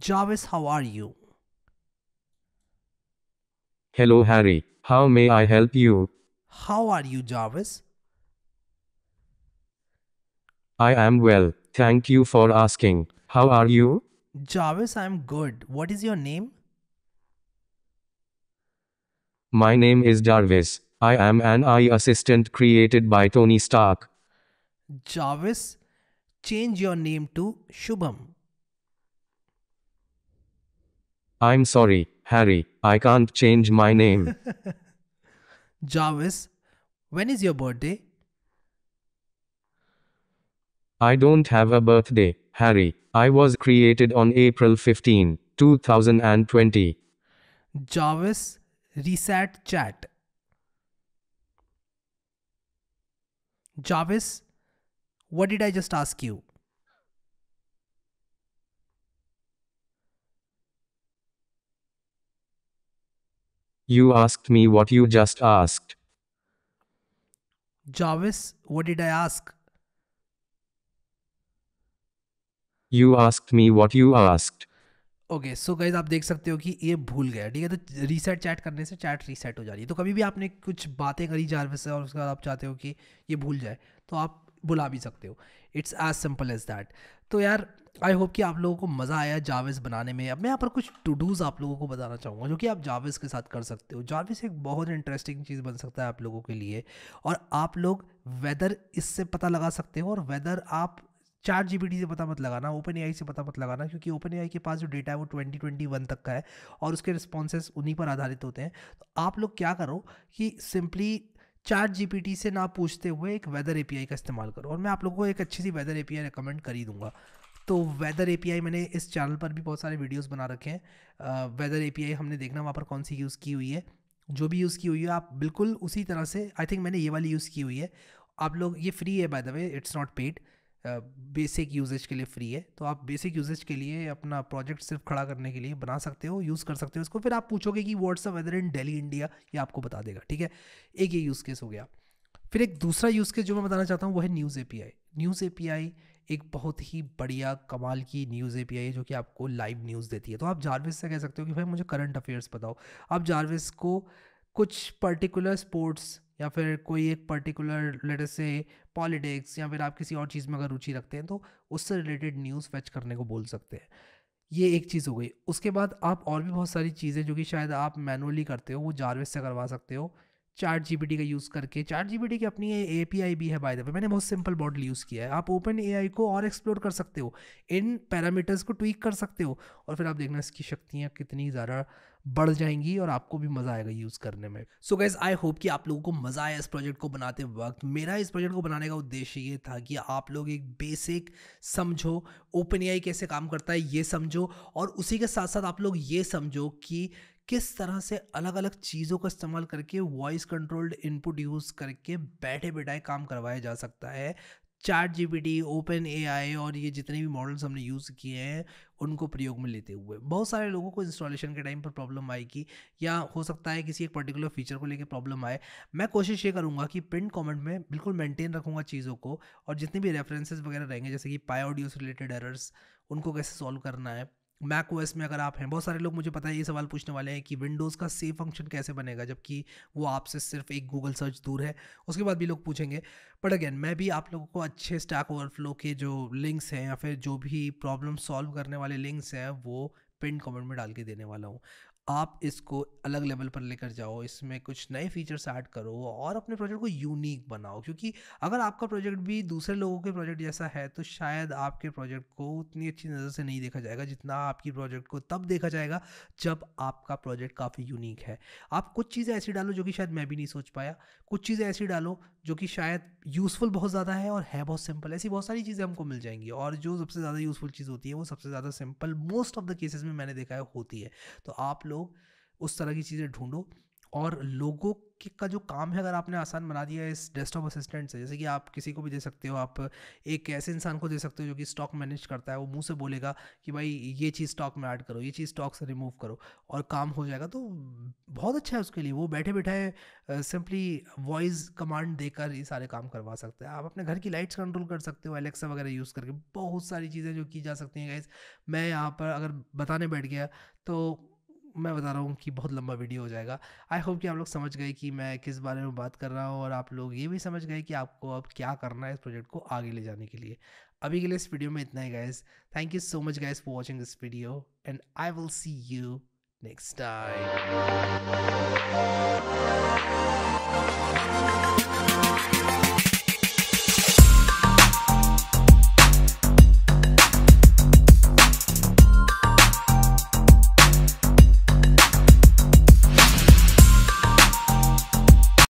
S1: Jarvis how are you
S2: hello Harry how may I help you
S1: how are you Jarvis
S2: I am well thank you for asking how are you
S1: Jarvis I am good what is your name
S2: my name is Jarvis I am an AI assistant created by Tony Stark
S1: Jarvis change your name to Shubham.
S2: I'm sorry, Harry, I can't change my name.
S1: [LAUGHS] Jarvis, when is your birthday?
S2: I don't have a birthday, Harry. I was created on April 15, 2020.
S1: Jarvis, reset chat. Jarvis, What did I just ask you?
S2: You asked me what you just asked.
S1: Jarvis, what did I ask?
S2: You asked me what you asked.
S1: Okay so guys आप देख सकते हो कि ये भूल गया ठीक है तो रीसेट चैट करने से चैट रीसेट हो जा रही है तो कभी भी आपने कुछ बातें करी जारवे से और उसके बाद आप चाहते हो कि ये भूल जाए तो आप बुला भी सकते हो it's as simple as that तो यार आई होप कि आप लोगों को मज़ा आया जावेस बनाने में अब मैं यहाँ पर कुछ टू डूज़ आप लोगों को बताना चाहूँगा जो कि आप जावेज़ के साथ कर सकते हो जाविस एक बहुत इंटरेस्टिंग चीज़ बन सकता है आप लोगों के लिए और आप लोग वेदर इससे पता लगा सकते हो और वेदर आप चार जी से पता मत लगाना ओपन ए से पता मत लगाना क्योंकि ओपन ए के पास जो डेटा है वो ट्वेंटी ट्वेंटी वन तक का है और उसके रिस्पॉन्सेज उन्हीं पर आधारित होते हैं तो आप लोग क्या करो कि सिंपली चैट जीपीटी से ना पूछते हुए एक वेदर एपीआई का इस्तेमाल करो और मैं आप लोगों को एक अच्छी सी वेदर एपीआई रिकमेंड कर ही दूंगा तो वेदर एपीआई मैंने इस चैनल पर भी बहुत सारे वीडियोस बना रखे हैं वेदर एपीआई हमने देखना वहाँ पर कौन सी यूज़ की हुई है जो भी यूज़ की हुई है आप बिल्कुल उसी तरह से आई थिंक मैंने ये वाली यूज़ की हुई है आप लोग ये फ्री है by the way it's not paid basic usage के लिए फ्री है तो आप बेसिक यूजेज के लिए अपना प्रोजेक्ट सिर्फ खड़ा करने के लिए बना सकते हो यूज़ कर सकते हो इसको फिर आप पूछोगे कि what's up weather in Delhi India ये आपको बता देगा ठीक है एक ये यूज़ केस हो गया फिर एक दूसरा यूज़ केस जो मैं बताना चाहता हूँ वो है न्यूज़ ए न्यूज़ ए एक बहुत ही बढ़िया कमाल की न्यूज़ ए है जो कि आपको लाइव न्यूज़ देती है तो आप जारविस से कह सकते हो कि भाई मुझे करंट अफेयर्स बताओ आप जारविस को कुछ पर्टिकुलर स्पोर्ट्स या फिर कोई एक पर्टिकुलर लेटर से पॉलिटिक्स या फिर आप किसी और चीज़ में अगर रुचि रखते हैं तो उससे रिलेटेड न्यूज़ फैच करने को बोल सकते हैं ये एक चीज़ हो गई उसके बाद आप और भी बहुत सारी चीज़ें जो कि शायद आप मैनुअली करते हो वो जारवेज से करवा सकते हो चार्ट जी का यूज़ करके चार्ट जी की अपनी ए पी भी है बाय द वे मैंने बहुत सिंपल मॉडल यूज़ किया है आप ओपन ए को और एक्सप्लोर कर सकते हो इन पैरामीटर्स को ट्वीक कर सकते हो और फिर आप देखना इसकी शक्तियाँ कितनी ज़्यादा बढ़ जाएंगी और आपको भी मज़ा आएगा यूज़ करने में सो गैस आई होप कि आप लोगों को मज़ा आया इस प्रोजेक्ट को बनाते वक्त मेरा इस प्रोजेक्ट को बनाने का उद्देश्य ये था कि आप लोग एक बेसिक समझो ओपन ए कैसे काम करता है ये समझो और उसी के साथ साथ आप लोग ये समझो कि किस तरह से अलग अलग चीज़ों का इस्तेमाल करके वॉइस कंट्रोल्ड इनपुट यूज़ करके बैठे बैठाए काम करवाया जा सकता है chat G P T open A I और ये जितने भी मॉडल्स हमने यूज़ किए हैं उनको प्रयोग में लेते हुए बहुत सारे लोगों को इंस्टॉलेशन के टाइम पर प्रॉब्लम आएगी या हो सकता है किसी एक पर्टिकुलर फीचर को लेकर प्रॉब्लम आए मैं कोशिश ये करूँगा कि प्रिंट कॉमेंट में बिल्कुल मेंटेन रखूँगा चीज़ों को और जितने भी रेफरेंसेज वगैरह रहेंगे जैसे कि पाई ऑडियो से रिलेटेड एरर्स उनको कैसे सॉल्व करना है मैक ओएस में अगर आप हैं बहुत सारे लोग मुझे पता है ये सवाल पूछने वाले हैं कि विंडोज़ का सेव फंक्शन कैसे बनेगा जबकि वो आपसे सिर्फ एक गूगल सर्च दूर है उसके बाद भी लोग पूछेंगे बट अगेन मैं भी आप लोगों को अच्छे स्टैक ओवरफ्लो के जो लिंक्स हैं या फिर जो भी प्रॉब्लम सॉल्व करने वाले लिंक्स हैं वो पिन कमेंट में डाल के देने वाला हूँ आप इसको अलग लेवल पर लेकर जाओ इसमें कुछ नए फीचर्स ऐड करो और अपने प्रोजेक्ट को यूनिक बनाओ क्योंकि अगर आपका प्रोजेक्ट भी दूसरे लोगों के प्रोजेक्ट जैसा है तो शायद आपके प्रोजेक्ट को उतनी अच्छी नज़र से नहीं देखा जाएगा जितना आपकी प्रोजेक्ट को तब देखा जाएगा जब आपका प्रोजेक्ट काफ़ी यूनिक है आप कुछ चीज़ें ऐसी डालो जो कि शायद मैं भी नहीं सोच पाया कुछ चीज़ें ऐसी डालो जो कि शायद यूज़फुल बहुत ज़्यादा है और है बहुत सिंपल ऐसी बहुत सारी चीज़ें हमको मिल जाएंगी और जो सबसे ज़्यादा यूज़फुल चीज़ होती है वो सबसे ज़्यादा simple most of the cases में मैंने देखा है होती है तो आप लोग उस तरह की चीज़ें ढूंढो और लोगों के का जो काम है अगर आपने आसान बना दिया है इस डेस्कटॉप असिस्टेंट से जैसे कि आप किसी को भी दे सकते हो आप एक ऐसे इंसान को दे सकते हो जो कि स्टॉक मैनेज करता है वो मुंह से बोलेगा कि भाई ये चीज़ स्टॉक में ऐड करो ये चीज़ स्टॉक से रिमूव करो और काम हो जाएगा तो बहुत अच्छा है उसके लिए वो बैठे बैठे सिंपली वॉइस कमांड देकर ये सारे काम करवा सकते हैं आप अपने घर की लाइट्स कंट्रोल कर सकते हो एलेक्सा वगैरह यूज़ करके बहुत सारी चीज़ें जो की जा सकती हैं गाइज मैं यहाँ पर अगर बताने बैठ गया तो मैं बता रहा हूँ कि बहुत लंबा वीडियो हो जाएगा आई होप कि आप लोग समझ गए कि मैं किस बारे में बात कर रहा हूँ और आप लोग ये भी समझ गए कि आपको अब क्या करना है इस प्रोजेक्ट को आगे ले जाने के लिए अभी के लिए इस वीडियो में इतना ही guys thank you so much guys for watching this video and I will see you next time